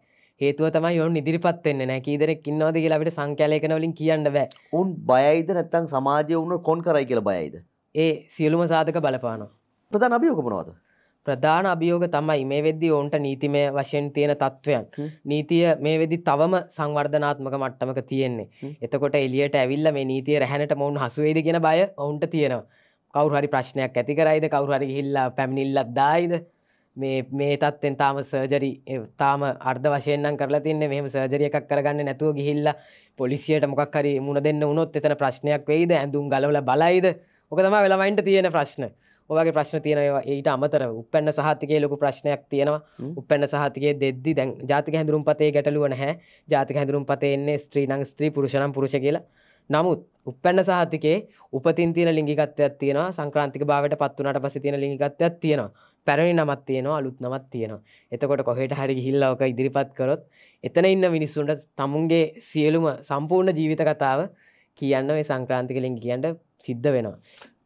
හේතුව තම යොන් ඉදිරිපත්වෙන්න නෑ කීදරෙක් ඉන්නවාද කියලා අපිට සංකලයකන වලින් කියන්න බෑ උන් බයයිද නැත්තං සමාජය වුණ කොන් කරයි කියල බයයිද ඒ සියලුම සාධක බලපානවා ප්‍රධාන අභියෝකපනවාද ප්‍රධාන අභියෝග තමයි මේ වෙද්දි ඔවන්ට නීතිමය වශයෙන් තියෙන තත්ත්වයන් නීතිය මේ වෙදි තවම සංවර්ධනාත්මක මට්ටමක තියෙන්නේ එතකොට එලියට ඇවිල්ල මේ නීතිය රැහැනට මොවුන් හසුවේද කියෙන බය ඔවුන්ට තියෙනවා කවරුහරි ප්‍රශ්නයක් ඇති කරයිද කවරුහරි හිල්ලා පැමිණිල්ලත් දායිද මේ මේ තත්වෙන් තාම සර්ජරි තාම අර්ධ වශයෙන් කරලා තින්නේ මෙහම සර්ජරිය එකක් කරගන්න නැතුව ගිහිල්ලා පොලිසියට මොකක් හරි මුණ දෙන්න උනොත් එතන ප්‍රශ්නයක් වෙයිද ඇඳුම් ගලවල බලයිද ඕක තමයි වෙලමයින්ට තියෙන ප්‍රශ්න ඔගේ ප්‍රශ්න තියෙනවා ඊට අමතර උපන්න සහතිකයේ ලොකු ප්‍රශ්නයක් තියෙනවා උපන්න සහතිකයේ දෙද්දි දැන් ජාතික හැඳුරුම් පතේ ගැටලුව නැහැ ජාතික හැඳුරුම් පතේ එන්නේ ස්ත්‍රීනං ස්ත්‍රී පුරුෂනම් පුරුෂ කියලා නමුත් උපැන්න සහතිකේ උපතින් තියෙන ලිගිකත්වයක් තියෙනවා සංක්‍රාන්තික භාවට පත්වනට පස තියෙන ලිගිකත්වයක් තියෙනවා පැරණි නමත් තියෙනවා අලුත් නමත් තියෙනවා එතකොට කොහෙට හරි හිල්ලවක ඉදිරිපත් කරොත් එතන ඉන්න මිනිස්සුන්ට තමුන්ගේ සියලුම සම්පූර්ණ ජීවිත කතාව කියන්න සංක්‍රාන්තික ලිංගි කියන්ට සිද්ධ වෙනවා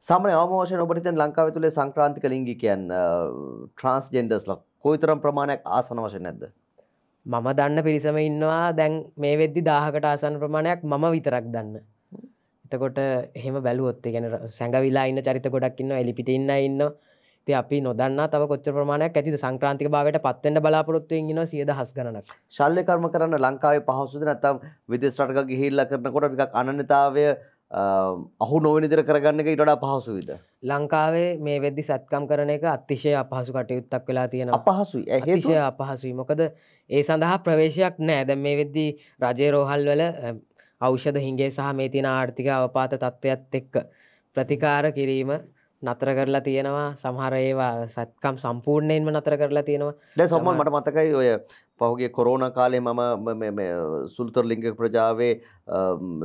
සමන අවමෝෂය ඔබටතන් ලංකාව තුළේ සංක්‍රාන්තික ලිංගි කියන් ට්‍රන්ස්ජෙන්ඩස් ලක් කොයිතරම් ප්‍රමාණයක් ආසන වශය නැද්ද මම දන්න පිරිසම ඉන්නවා දැන් මේ වෙද්දි දාහකට ආසන ප්‍රමාණයක් මම විතරක් දන්න එතකොට එහෙම බැලුවොත් ගැන සැඟවිලා ඉන්න චරිත ගොඩක් ඉන්න එලිපිට ඉන්න ඉන්න ති අපි නොදන්න තව කොච්ච ප්‍රමාණයක් ඇති සංක්‍රාන්තික බාවට පත්වෙන්ට බලාපොරොත්තු ඉන්න සියද හස් ගනක් ශල්්‍ය කර්ම කරන්න ලංකාවේ පහසුද නැතම් විදෙස් රටක ගිහිල්ල කරනකොට එකක් අනන්‍යතාවය අහු නොවනිදිර කරගන්න එක ඉටඩා පහසු විද. ලංකාවේ මේ වෙද්දි සැත්කම් කරන එක අතිශය අපහසු කටයුත්තක් වෙලා තියෙන අපහසු ඇහේශය අපහසුයි මොකද ඒ සඳහා ප්‍රවේශයක් නෑ දැ මේ වෙද්දි රජේ රෝහල් වල ඖෂධ හිගේ සහ මේ තින ආර්ථික අවපාත තත්ත්වත් එක්ක ප්‍රතිකාර කිරීම නතර කරලා තියෙනවා සමහර ඒවා සත්කම් සම්පූර්ණයෙන්ම නතර කරලා තියෙනවා දැ සොම්මන් මට මතකයි ඔය පහුගේ කොරෝණ කාලේ මම සුල්තර ලිංග ප්‍රජාවේ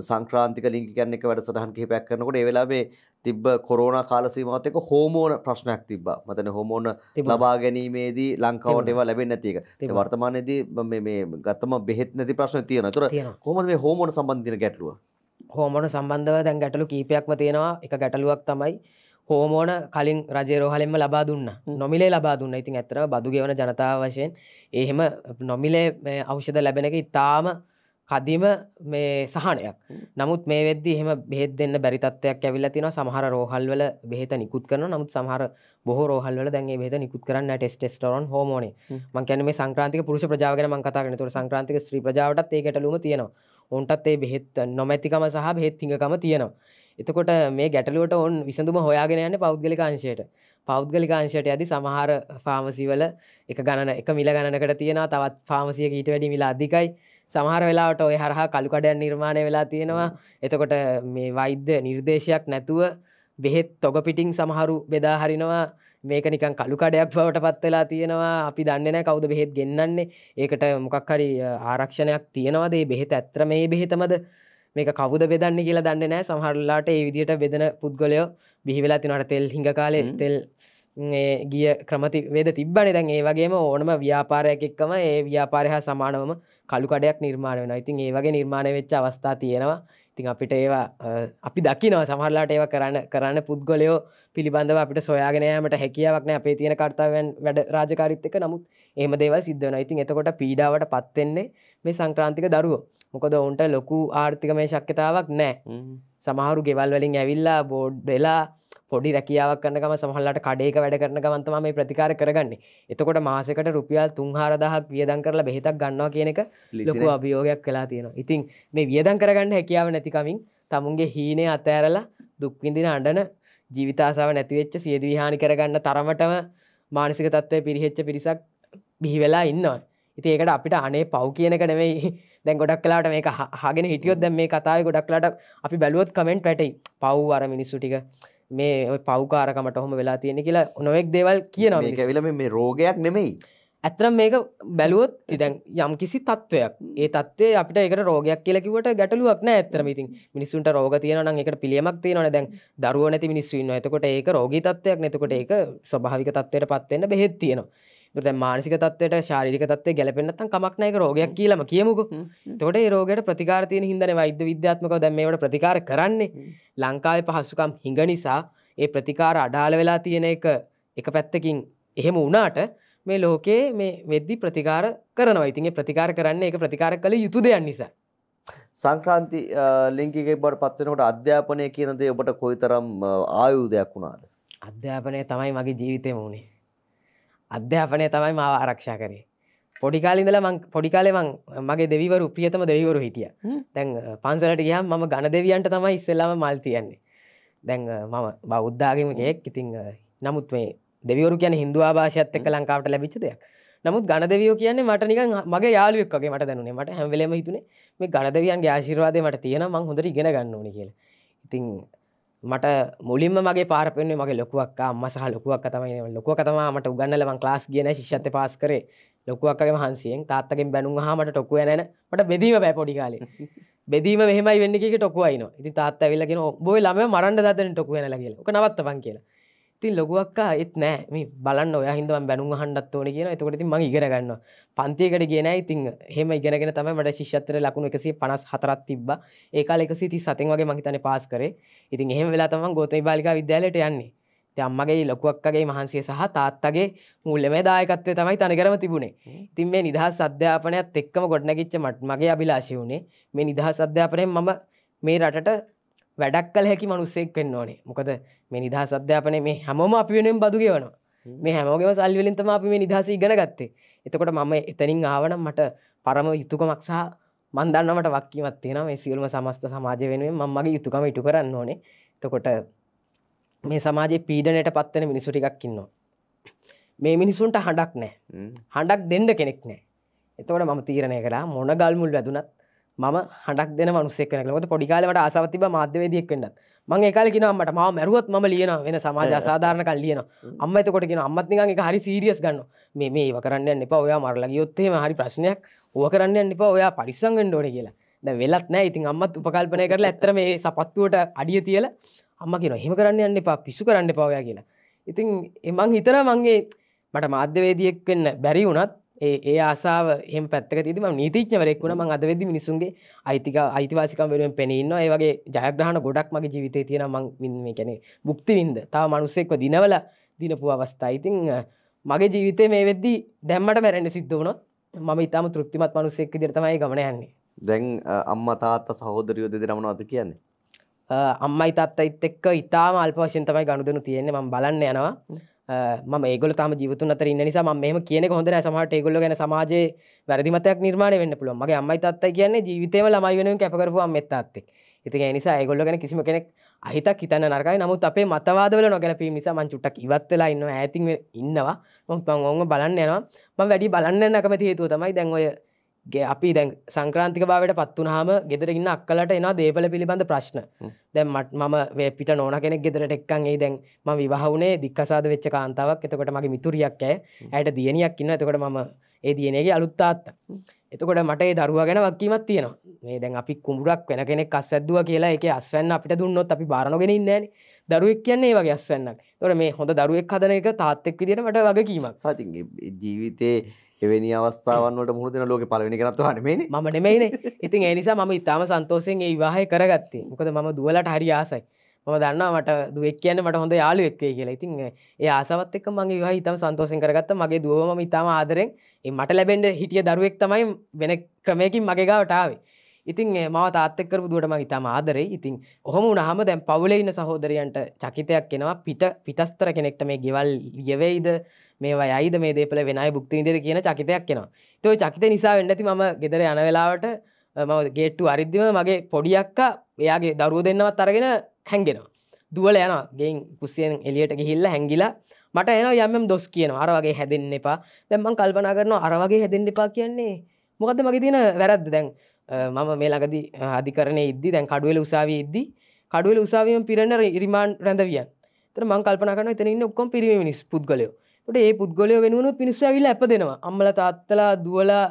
සංක්‍රාන්තික ලිංගිකන්න එක වැඩ සටහන් කිහිපයක් කරනකොට ඒවෙලාබේ තිබ්බ කොරෝණ කාලසීමමතක හෝමෝන ප්‍රශ්නයක් තිබ මතන හොමෝන ලබා ගැනීමේදී ලංකාවට ඒවා ලැබෙන් නැතික වර්තමානයේද මේ ගත්තම බෙහෙත් නැති ප්‍රශ්න තියෙන තුර හොම මේ හෝමෝන සම්බන්ධන ගැටලුව හෝමොන සම්බන්ධව දැන් ගැටලු කීපයක්ම තියෙනවා එක ගැටලුවක් තමයි හෝමෝන කලින් රජරෝහලෙන්ම ලබා දුන්න නොමිලේ ලබා දුන්න ඉතින් ඇතර බදු ගෙවන ජනතාව වශයෙන් එහෙම නොමිලේ අවෂද ලැබෙනක ඉතාම කදිම මේ සහනයක් නමුත් මේ වෙද්දි එහෙම බෙහෙත් දෙන්න බැරිතත්වයක් ඇවිල්ලා තින සමහර රෝහල්වල බෙහෙත නිකුත් කරන නමුත් සමහර බොහ රෝහල්වල දැන්ගේ බෙහෙත නිකුත් කරන්න ටෙස්ටෙස්ටරොන් හෝමෝනේ මං කියන්නේ මේ සංක්‍රාන්තික පුරුෂ ප්‍රජාවගෙන මං කතා කරන තුර සංක්‍රාන්තික ස්ත්‍රී ප්‍රජාවටත් ඒ ගැටලුම තියෙනවා උන්ටත් ඒ බෙහෙත් නොමැතිකම සහ බෙහෙත් හිඟකම තියෙනවා එතකොට මේ ගැටලුවට ඔවන් විසඳුම හොයාගෙන යන්න පෞද්ගලිකාංශයට පෞද්ගලිකාංශයට ඇදි සමහර ෆාමසිවල එක ගණන එක මිල ගණනකට තියෙන තවත් ෆාමසිය ඊට වැඩි මිලා අධිකයි සමහර වෙලාට ඔය හරහා කළුකඩයන් නිර්මාණය වෙලා තියෙනවා එතකොට මේ වෛද්‍ය නිර්දේශයක් නැතුව බෙහෙත් තොග පිටිං සමහරු බෙදා හරිනවා මේක නිකන් කළුකඩයක් බවට පත් වෙලා තියෙනවා අපි දන්නනෑ කවුද බෙහෙත් ගෙන්න්නන්නේ ඒකට මොකක් හරි ආරක්ෂණයක් තියෙනවදේ බෙහෙත ඇත්‍ර මේ බෙහෙතමද මේක කවුද බෙදන්න කියලා දන්න නෑ සහරල්ලාට ඒ විදිට බෙදන පුද්ගලයෝ බිහිවෙලා තිනට තෙල් හිඟ කාලෙ තෙල් ගිය ක්‍රමති වේද තිබ්බන දැන් ඒ වගේම ඕනම ව්‍යාපාරයක් එක්කම ඒ ව්‍යාපාරය හා සමානවම කළුකඩයක් නිර්මාණ වෙන ඉතින් ඒ වගේ නිර්මාණය වෙච්ච අවස්ථා තියෙනවා ඉතින් අපිට ඒවා අපි දකිනව සහරලාට ඒව කරන්න කරන්න පුද්ගලයෝ පිළිබඳව අපිට සොයාගෙනෑමට හැකියාවක්න අපේ තියෙන කර්තාවන් වැඩ රාජකාරිත්තක නමුත් එහම දේව සිද්ධන ඉතින් එතකොට පීඩාවට පත්වෙන්නේ මේ සංක්‍රාන්තික දරුවෝ මොකද ඔවුන්ට ලොකු ආර්ථිකමය ශක්්‍යතාවක් නෑ සමහරු ගෙවල් වලින් ඇවිල්ලා බෝඩ් වෙලා පොඩි රැකියාවක් කන්නකම සහල්ලට කඩේක වැඩ කරන ගවන්තම මේ ප්‍රතිකාර කරගන්නේ එතකොට මාසකට රුපියල් තුන්හාරදහක් වියදන් කරලා බෙහිතක් ගන්නවා කියන එක ලොකු අභියෝගයක් කලා තියෙනවා ඉතින් මේ වියදන් කරගන්න හැකියාව නැතිකමින් තමුන්ගේ හීනය අතෑරලා දුක්විඳින අඩන ජීවිතාසාව නැතිවෙච්ච සියද විහානි කරගන්න තරමටම මානසික තත්ත්වය පිරිහෙච්ච පිරිසක් බිහිවෙලා ඉන්නවා ඉති ඒකට අපිට අනේ පව් කියනක නෙවෙයි දැන් ගොඩක් කලාට මේ හගෙන හිටියොත් දැ මේ කතාව ගොඩක්ලාට අපි බැලුවොත් කමෙන්ට් වැටයි පව් අර මිනිස්සු ටික මේ පව්කාරකමට හොම වෙලා තියෙන කියලා නොවෙක් දේවල් කියනවා ඇවිල මේ රෝගයක් නෙමෙයි ඇතරම් මේක බැලුවොත් තිදැන් යම් කිසි තත්ත්වයක් ඒ තත්වේ අපට ඒක රෝගයක් කියලකිවට ගැටලුවක් නෑ ඇතරම ඉතින් මිනිස්සුන්ට රෝග තියන එක පිළියමක් තියෙනන දැන් දරුව නැති මිනිස්සුන්න එතකොට ඒක රෝගී තත්වයක් නැතකොට ඒක ස්වභාවික තත්වයට පත්වන්න බෙහෙත් තියෙනවා ගොට මානසික තත්වයට ශාරික තත්වය ගැලපෙන්න්නත කමක්නයක රෝගයක් කියලම කියමුක තොට රෝගයට ප්‍රතිකාරතිය හිදන වෛද්‍ය විද්‍යාත්මක දැමට ප්‍රතිකාර කරන්නේ ලංකාව පහසුකම් හිඟ නිසා ඒ ප්‍රතිකාර අඩාල වෙලා තියෙන එක එක පැත්තකින් එහෙම වනාට මේ ලෝකයේ මේ වෙද්දි ප්‍රතිකාර කරන ඉතින්ගේ ප්‍රතිකාර කරන්නේ එක ප්‍රතිකාර කළ යුතු දෙයන් නිසා. සංක්‍රාන්ති ලිංකික බට පත්වනකට අධ්‍යාපනය කියනදේ ඔබට කොයිතරම් ආයුධයක් වුණාද. අධ්‍යාපනය තමයි මගේ ජීවිතය වුණේ අධ්‍යාපනය තමයි මාව ආරක්ෂා කරේ පොඩිකාලිඳල පොඩිකාලේ මං මගේ දෙවිවරු ප්‍රියතම දෙවිවරු හිටිය දැන් පන්සලට ගිය ම ගණ දෙවියන්ට තමයි ඉස්සෙල්ලම මල් තියන්නේ දැන් මම බෞද්ධාගම කියෙක් ඉතිං නමුත් මේ දෙවරු කියන හිදු ආභාෂයත් එක්ක ලංකාවට ලැබිච දෙයක් නමුත් ගණ දෙවියෝ කියන්නේ මට නික මගේ යාලුවක්ගේ මට දැනුනේ මට හැමවෙලම හිතුනේ මේ ගණ දෙවියන්ගේ ආශිර්වාදය මට තියෙන මං හොඳට ඉගෙන ගන්න ඕනි කියලා ඉතිං මට මුලින්ම මගේ පාරපෙන්න්නේ මගේ ලොකුවක් අම්මසහ ලොකුවක් තමයි ලොකුව තමට උගන්නලම ලාස් කියන ශිෂ්ත පස් කර ලොකුවක්ගේ හන්සියෙන් තාත්තකින් බැනුම් හමට ටොක්ව නෑන මට බෙදීම බෑ පොඩි කාලේ බෙදීම මෙහමයි වෙන්නක ටොක්වයින ඉති තාත්ත විල්ලගෙන බොයි ලම මරන්ඩ දතන ටොක්ව නලගේ නවත්ත පන් කියලා ති ලොගුවක්කා ඒත් නෑ මේ බලන්න ඔය හිදම බැනු හන්ඩත් ඕන කියෙන එතකොට ම ඉගෙනගන්න පන්තියකට ගෙන ඉතින් හෙම ඉගෙනගෙන තම මට ශිෂ්‍යත්තර ලකුණු එකසේ පනස් හතරත් තිබ ඒකාල එකසි ති සතන් වගේ මහිතන පාස් කර ඉතින් එහෙම වෙලා තමන් ගෝතයි බාලික විද්‍යාලට යන්නේ අම්මගේ ලොකුවක්ගේ මහන්සේ සහ තාත්තගේ මුල්ලම දායකත්වය තමයි තනකරම තිබුණේ ඉතින් මේ නිදහස් අධ්‍යාපනයක් එක්කම ගොඩනැකිච්ච මට මගේ අභිලාශය වුණේ මේ නිදහස් අධ්‍යාපනය මම මේ රටට වැඩක් කල හැකි මනුස්සෙක් පෙන්න්න ඕනේ මොකද මේ නිදහස් අධ්‍යාපනය මේ හැමෝම අපි වෙනෙන් බදු ගෙවනවා මේ හැමෝගේම සල්වලින්තම අපි මේ නිදහස ඉගෙන ගත්තේ එතකොට මම එතනින් ආවනම් මට පරම යුතුකමක් සහ මන්දන්නමට වක්කීමත් තියෙන මේ සියල්ම සමස්ත සමාජ වෙනුවෙන් මමගේ යුතුකම ඉටු කරන්න ඕනේ තකොට මේ සමාජයේ පීඩනයට පත්වන මිනිසු ටිකක් ඉන්නවා මේ මිනිසුන්ට හඬක් නෑ හඬක් දෙන්න කෙනෙක් නෑ එතකොට මම තීරණය කලා මොන ගල්මුල් වැදුනත් මම හටක් දෙන මනුස්සෙක් වෙන මොත පොඩිකාලට ආසවතිබ මාධ්‍යවේදියෙක් වෙන්නත් මං එකකාල කිනම්මට ම මැරුවත් ම ලියන වෙන සමාජ සාධාරණ කල් ලියන අම්ම එතකොට කියෙන අම්මත්නිකගේ හරි සීරියස් ගන්න මේ මේ වකරන්න එප ඔයා මරලගේ යොත්තේ හරි ප්‍රශ්නයක් ඕ කරන්න එප ඔයා පරිසංගෙන් ඕන කියලා ද වෙලත් නෑ ඉතින් අම්මත් උපකල්පනය කරලා ඇත්තර මේ සපත්තුවට අඩිය තියල අම්ම කියෙන හෙම කරන්න යන්න එපා පිස්සු කරන්න පවයා කියලා ඉතින් එමං හිතර මංගේ මට මාධ්‍යවේදියෙක් වෙන්න බැරි වුණත් ඒ ආසාාව එම පැත්තක තිම නීතිච්ඥවරෙක් වුණ මං අදවෙද මිනිසුන්ගේ අයිතික අයිතිවාසිකම් වෙනුවෙන් පෙනන්න ඒවගේ ජයග්‍රහණ ගොඩක් මගේ ජීවිතය තියෙන මං මේ කැනෙ බුක්තිවින්ද තව මනුස්සෙක්ව දිනවල දිනපු අවස්ථා ඉතිං මගේ ජීවිතය මේ වෙද්දී දැම්මට මැරෙන්න්න සිද්ධ වුණොත් මම ඉතාම තෘප්තිමත් මනුස්සෙක් දිරතමයි ගමන යන්නේ දැන් අම්ම තාත්ත සහෝදරියෝ දෙදරමනවද කියන්නේ අම්මයි තාත්තයිත් එක්ක ඉතාම අල්පවශයෙන් තමයි ගණුදනු තියෙන්නේ ම බලන්න යනවා ම ගොල තම ජීවතු අතර ඉන්න නිසා මෙම කියන හොඳ සමට ඒගොල්ල ගැන සමාජයේ වැරදිමතයක් නිර්මාණය වන්න පුළුව මගේ අම්මයි තත්ත කියන්නේ ජීවිතම ළමයි වෙන කැපකරපු අමත්තත්තෙක් ඉතින් නිසා ඒගොල්ල ගැන කිසිම කෙනෙක් අහිතක් හිතන්න නරකයි නමුත් අපේ මතවාදවල නොගැලපී නිසා මංචුට්ටක් ඉවත්වෙලා ඉන්න ඇතින් ඉන්නවා මො ඔන්න බලන්න යනවා ම වැඩි බලන්න නකමති හේතුව තමයි දැන්වය අපි දැන් සංක්‍රාන්තික බාවට පත්වනාම ගෙදරඉන්න අක්කලට එනවා දේපල පිළිබඳ ප්‍රශ්න දැන් මට මම පිට නෝන කෙනෙක් ගෙදරට එක්කන් ඒ දැන් ම විවාහුනේ දික්කසාද වෙච්ච කාන්තාවක් එතකොට මගේ මිතුරියක් ඇ ඇයට දියනියක් ඉන්න එතකොට මම ඒ දියනගේ අලුත්තාත්ත එතකොට මට ඒ දරුව ගැන වක්කීමත් තියෙනවා මේ දැන් අපි කුඹුරක් වෙන කෙනෙක් අස්වැද්දුව කියලා එක අස්වැන්න අපිට දුන්නොත් අපි බාරණගෙන ඉන්නන දරුවෙක් කියන්නේ ඒ වගේ අස්වැන්නක් තොට මේ හොඳ දරුවෙක් හදන එක තාත්තෙක් විදිට මට වගකීමක් සතිගේ ජීවිතයේ එවැනි අවස්ථාවන්ට මුහුදන ලෝක පලවෙනි කරත්ව හනමේ ම නෙමයින ඉතින් එනිසා ම ඉතාම සන්තෝසයෙන් ඒ වාහය කරගත්තේ මොකද ම දුවලට හරි ආසයි ම දන්නවට දුවක් කියන්න මට හොඳ යාලු එක්වේ කියලා ඉතින් ඒ ආසවත් එක් මගේ වා ඉතම සන්තෝසෙන් කරගත්ත මගේ දුවම ඉතාම ආදරෙන් මට ලැබෙන්ඩ හිටිය දරුවෙක් තමයි වෙන ක්‍රමයකින් මගේ ගාවටාවේ ඉතින් මව තාත්තෙක්කරපු දුවටම ඉතාම ආදරේ ඉතින් ඔහොම උනහම දැන් පවුලඉන්න සහෝදරයන්ට චකිතයක් එෙනවා පිට පිටස්තර කෙනෙක්ට මේ ගෙවල් යෙවෙයිද මේවා යයිද මේ දේපල වෙනයි බුක්තින්දද කියන චකිතයක් එෙනවා තොයි චකිත නිසා වෙන්නති ම ගෙදර යන වෙලාවට ම ගේට්ටු අරිද්දිම මගේ පොඩියක්ක එයාගේ දරුව දෙන්නවත් අරගෙන හැන්ගෙනවා දුවල යන ගෙන් කුසියෙන් එලියට ගිහිල්ල හැංගිලා මට එන යම් දොස් කියන අර වගේ හැදෙන්න්න එපා දැම්මන් කල්පනා කරන අර වගේ හැදෙන්න්න එපා කියන්නේ මොකද මගේ තින වැරද්ද දැන් මම මේ ළඟදි අධිකරණය ඉද්දි දැන් කඩුවල උසාවී ඉද්දි කඩුවල උසාවීම පිරන්න ඉරිමාන් රැඳවියන් තර මං කල්පනකන එතනන්න ඔක්කොම් පිරිම මිනිස් පුද්ගලයෝ ට ඒ පුද්ගලය වෙනුණු පිනිස්ස ඇවිල ඇප දෙෙනවා අම්මල තාත්තලා දුවලා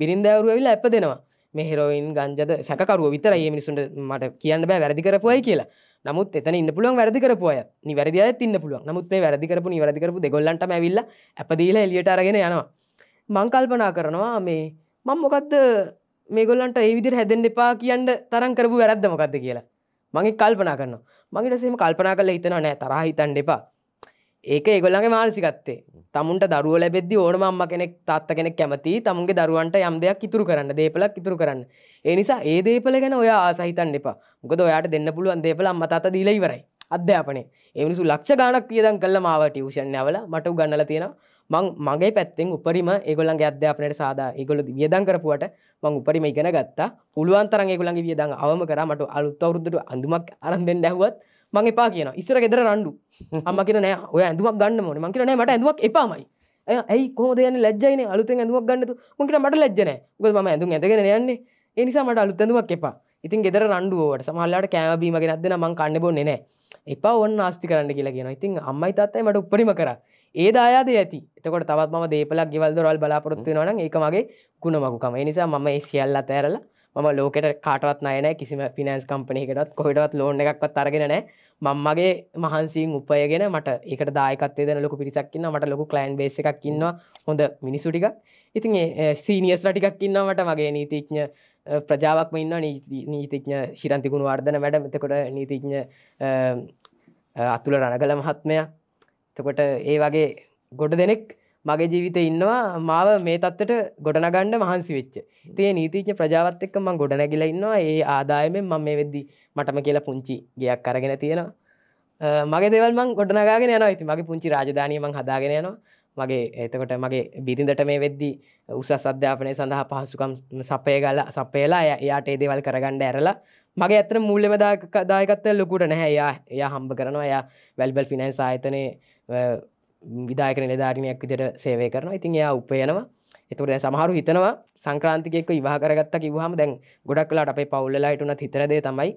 බිරින්දෑවරු ඇවිල ඇප දෙෙනවා මෙහෙරෝයින් ගංජද සැකරුව විතර ඒ මිනිසුන්ට මට කියන්න බෑ වැරදි කරපුයි කියලා නමුත් එතන ඉන්න පුළුවන් වැරදි කරපුය නිවැරදි ඉන්න පුළුව නමුත් මේ වැරදි කරපු නිවැරදි කරපු දෙගොල්ලන්ට ඇවිල්ල ඇපදීලා එලියට අරගෙන යනවා මංකල්පනා කරනවා මේ මං මොකක්ද මේගොල්ලන්ට ඒ විදිර හැදෙන් එපා කියන්න තරන් කරපු වැරද්දමකක්ද කියලා මගේ කල්පනා කරන්න මගේටසේම කල්පනා කල හිතන නෑ තරහ හිතන් එපා ඒක ඒගොල්ලගේ මානසිකත්තේ තමුන්ට දරුව ලැබෙද්දි ඕනම අම්ම කෙනෙක් තාත්ත කෙනෙක් කැමති තමුන්ගේ දරුවන්ට යම් දෙයක් ඉතුරු කරන්න දේපලක් ඉතුරු කරන්න ඒ නිසා ඒ දේපල ගැන ඔයා ආසහිතන් එපා මොකද ඔයාට දෙන්න පුළුවන් දේපල අම්ම තාත දීලා ඉවරයි අධ්‍යාපනේ එමිනිසු ලක්ෂ ගානක් වියදම් කළා මාව ටියුෂන් යවලා මට උගන්වලා තියෙනවා මං මගේ පැත්තෙන් උපරිම ඒගොල්න්ගේ අධ්‍යාපනයට සාදා ඒගොල වියදං කරපුුවට මං උපරිම ඉගෙන ගත්තා පුළුවන්තරන් ඒගොලන්ගේ වියදං අවම කරමට අලුත් අවරුද්දට අඳුමක් අරන්දෙන් ඇහුවත් මං එපා කියන ඉස්සර ගෙදර රණ්ඩු අම්ම කියෙන නෑ ඔය ඇඳුමක් ගන්න මොන මංකිර නෑමට ඇඳුවක් එපාමයි ඇයි කෝදයන ලැජ්ජයින අලුතෙන් ඇඳුවක් ගන්නතු මකට මට ලැජ්ජන ගො ම ඇඳු ඇඳගෙන යන්නේ එනිසා මට අලුත් ඇඳුවක් එපා ඉතින් ගෙදර රණ්ඩුවට සමල්ලාට කෑමබීමගෙන අදන මං කන්න බොන්නේ නෑ එපා ඔන්න ආස්ති කරන්න කියලා කියෙන ඉතින් අම්මයි තාත්තයි මට උපරිම කර ඒ දායාද ඇති එතකොට තවත් ම දේපලක් ගෙවල්දොරල් බලාපොරොත්තු වන ඒක මගේ ගුණමකුකම නිසා මම ඒ සියල්ල තෑරලා මම ලෝකට කාටවත් අයන කිසිම පිනන්ස් කම්පනයකටත් කොහටවත් ලෝන එකක්වත් අරගෙනනෑ මංමගේ මහන්සින් උපයගෙන මට එක දායකත්ේ ලොක පිරිසක්කින්න මට ලොක කලයින් බේස එකක්කින්නවා හොඳ මිනිසුටික ඉතින් සීනියස් රටිකක්කින්න මට මගේ නීතිඥ ප්‍රජාවක්ම ඉන්න නීතිඥ ශිරන්තිකුණ වර්ධන වැඩ මෙතකොට නීතිඥ අතුළ රණගල මහත්මය තකොට ඒ වගේ ගොඩ දෙනෙක් මගේ ජීවිත ඉන්නවා මාව මේ තත්වට ගොඩනගණ්ඩ මහන්සි වෙච්ච තිය නීතිච ප්‍රජාවත් එක්ක මං ගොඩනැගිල ඉන්නවා ඒ ආදායමෙන් මං මේ වෙද්දි මටම කියලා පුංචි ගයක් කරගෙන තියෙනවා මගේ දෙවල් මං ගොඩනගාගෙන යනවා ඇති මගේ පුංචි රාජධානීම හදාගෙන යනවා මගේ එතකොට මගේ බිරිඳට මේ වෙද්දි උසස් අධ්‍යාපනය සඳහා පහසුකම් සපය ගල සපේලා එයාට ඒදේවල් කරගණ්ඩ ඇරලා මගේ ඇතන මුල්ලම දායකත්ව ලොකුට නැහැ යා එයා හම්බ කරනවා එයා වැල්බල් ෆිනන්ස් ආයතනය විදායකන නිධාරණයක් විදිට සේවය කරනවා ඉතින් එයා උපයනවා එතුට සමහරු හිතනවා සංක්‍රාන්තිකෙක් ඉවා කරගත්ත කිවහම දැන් ගොඩක්ලාට අපේ පවුල්ලලාටුන හිතරදේ තමයි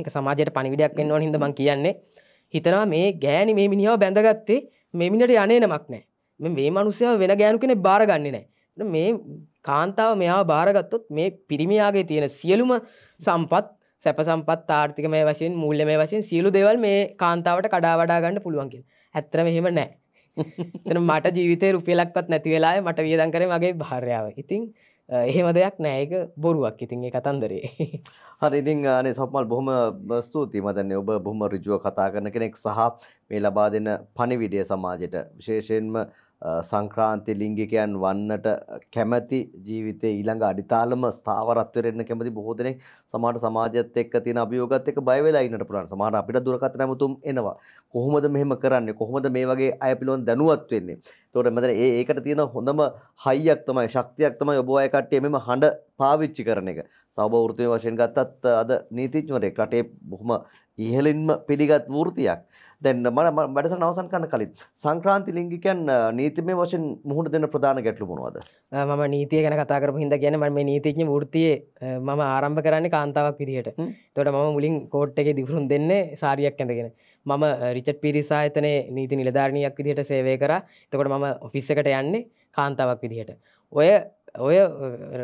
එක සමාජයට පනිවිඩයක් වෙන්නවා හිඳ මං කියන්නේ හිතනවා මේ ගෑනි මේ මිනිහාව බැඳගත්තේ මෙමිනට යනේ නමක් නෑ මේ මනුස්සය වෙන ගෑනු කෙනෙ බාරගන්නේ නෑ මේ කාන්තාව මෙයා භාරගත්තොත් මේ පිරිමියාගේ තියෙන සියලුම සම්පත් සැප සම්පත් ආර්ථික මේ වශයෙන් මුල්ල මේ වශයෙන් සියලු දෙවල් මේ කාන්තාවට කඩා වඩා ගන්න පුළුවන්කින් ඇත්තර මෙහෙම නෑ එන මට ජීවිතය රුපියලක්වත් නැතිවෙලා මට වියදන් කරේ මගේ භාරයාව ඉතින් එහෙම දෙයක් නෑක බොරුවක් ඉතින් ඒ කතන්දරේ හරි ඉතින් අනේ සප්මල් බොහොම ස්තුතියි මතන්නේ ඔබ බොහොම ඍජුව කතා කරන කෙනෙක් සහ මේ ලබා දෙන පණිවිඩය සමාජයට විශේෂයෙන්ම සංක්‍රාන්ති ලිංගිකයන් වන්නට කැමැති ජීවිතේ ඊළඟ අඩිතාලම ස්ථාවරත්වයට එන්න කැමති බොහෝ දෙනෙක් සමහරට සමාජයත් එක්ක තියෙන අභියෝගات එක්ක බය වෙලා ඉන්නට පුළුවන්. සමහර අපිට දුරකථන ඇමතුම් එනවා. කොහොමද මෙහෙම කරන්නේ? කොහොමද මේ වගේ අය පිළිබඳ දැනුවත් වෙන්නේ? ඒතකොට මතන ඒ ඒකට තියෙන හොඳම හයියක් තමයි ශක්තියක් තමයි ඔබ අය කට්ටිය මෙම හඬ පාවිච්චි කරන එක. සවබෝෘතිය වශයෙන් ගත්තත් අද නීතිඥවරයෙක් රටේ බොහොම ඉහළින්ම පිළිගත් වෘතියක්. දැන් මම වැඩසටහන අවසන් කරන්න කලින් සංක්‍රාන්ති ලිංගිකයන් නීතිමය වශයෙන් මුහුණ දෙන ප්‍රධාන ගැටලු මොනවද? මම නීතිය ගැන කතා කරපු හින්දා කියන්නේ මම මේ නීතිඥ වෘත්තියේ මම ආරම්භ කරන්නේ කාන්තාවක් විදිහට. එතකොට මම මුලින් කෝට් එකේ දිවුරුම් දෙන්නේ සාරියක් ඇඳගෙන. මම රිචඩ් පීරිස් ආයතනයේ නීති නිලධාරිණියක් විදිහට සේවය කරා. එතකොට මම ඔෆිස් එකට යන්නේ කාන්තාවක් විදිහට. ඔය ඔය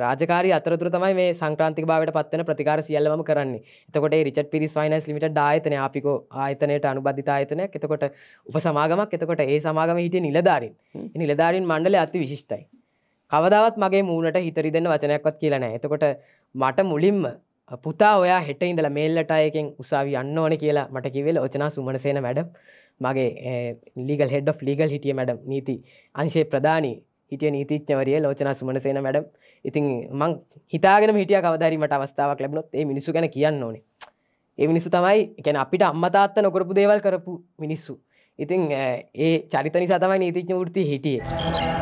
රාජකාරය අතරතුර තමයි මේ සංක්‍රාන්තික භාවට පත්වන ප්‍රතිකාර සියල්ලම කරන්නේ එතකොට රිචට් පිරිස් ෆයිනස් ලිට ආයතන අපිකෝ ආයතනයට අනුබද්ධිත ආයතනයක් එතකොට උප සමාගමක් එතකොට ඒ සමාගම හිටිය නිලධාරින් නිලධාරින් මණ්ඩල අති විශිෂ්ටයි කවදාවත් මගේ මූුණට හිතරි දෙන්න වචනයක්වත් කියලනෑ එතකොට මට මුලින්ම පුතා ඔයා හෙට ඉඳල මේල්ලට අයකෙන් උසාවි අන්න ඕන කියලා මට කිවෙල ඔචනා සුමනසේන වැඩ මගේ ලිගල් හෙඩ් ෆ් ලිගල් හිටිය මැඩම් නීති අංශේ ප්‍රධානී හිටිය නීතිච්චවරිය ලෝචන සුමනසේන වැඩම් ඉතින් මං හිතාගෙන හිටිය කවදරීමට අවස්ථාවක් ලැබනොත් ඒ මිනිසු ගැන කියන්න ඕනේ ඒ මිනිසු තමයි ගැන අපිට අම්මතාත්ත නොකරපු දේවල් කරපු මිනිස්සු ඉතින් ඒ චරිත නිසා තමයි නීතිච්ඥ ෘති හිටියේ.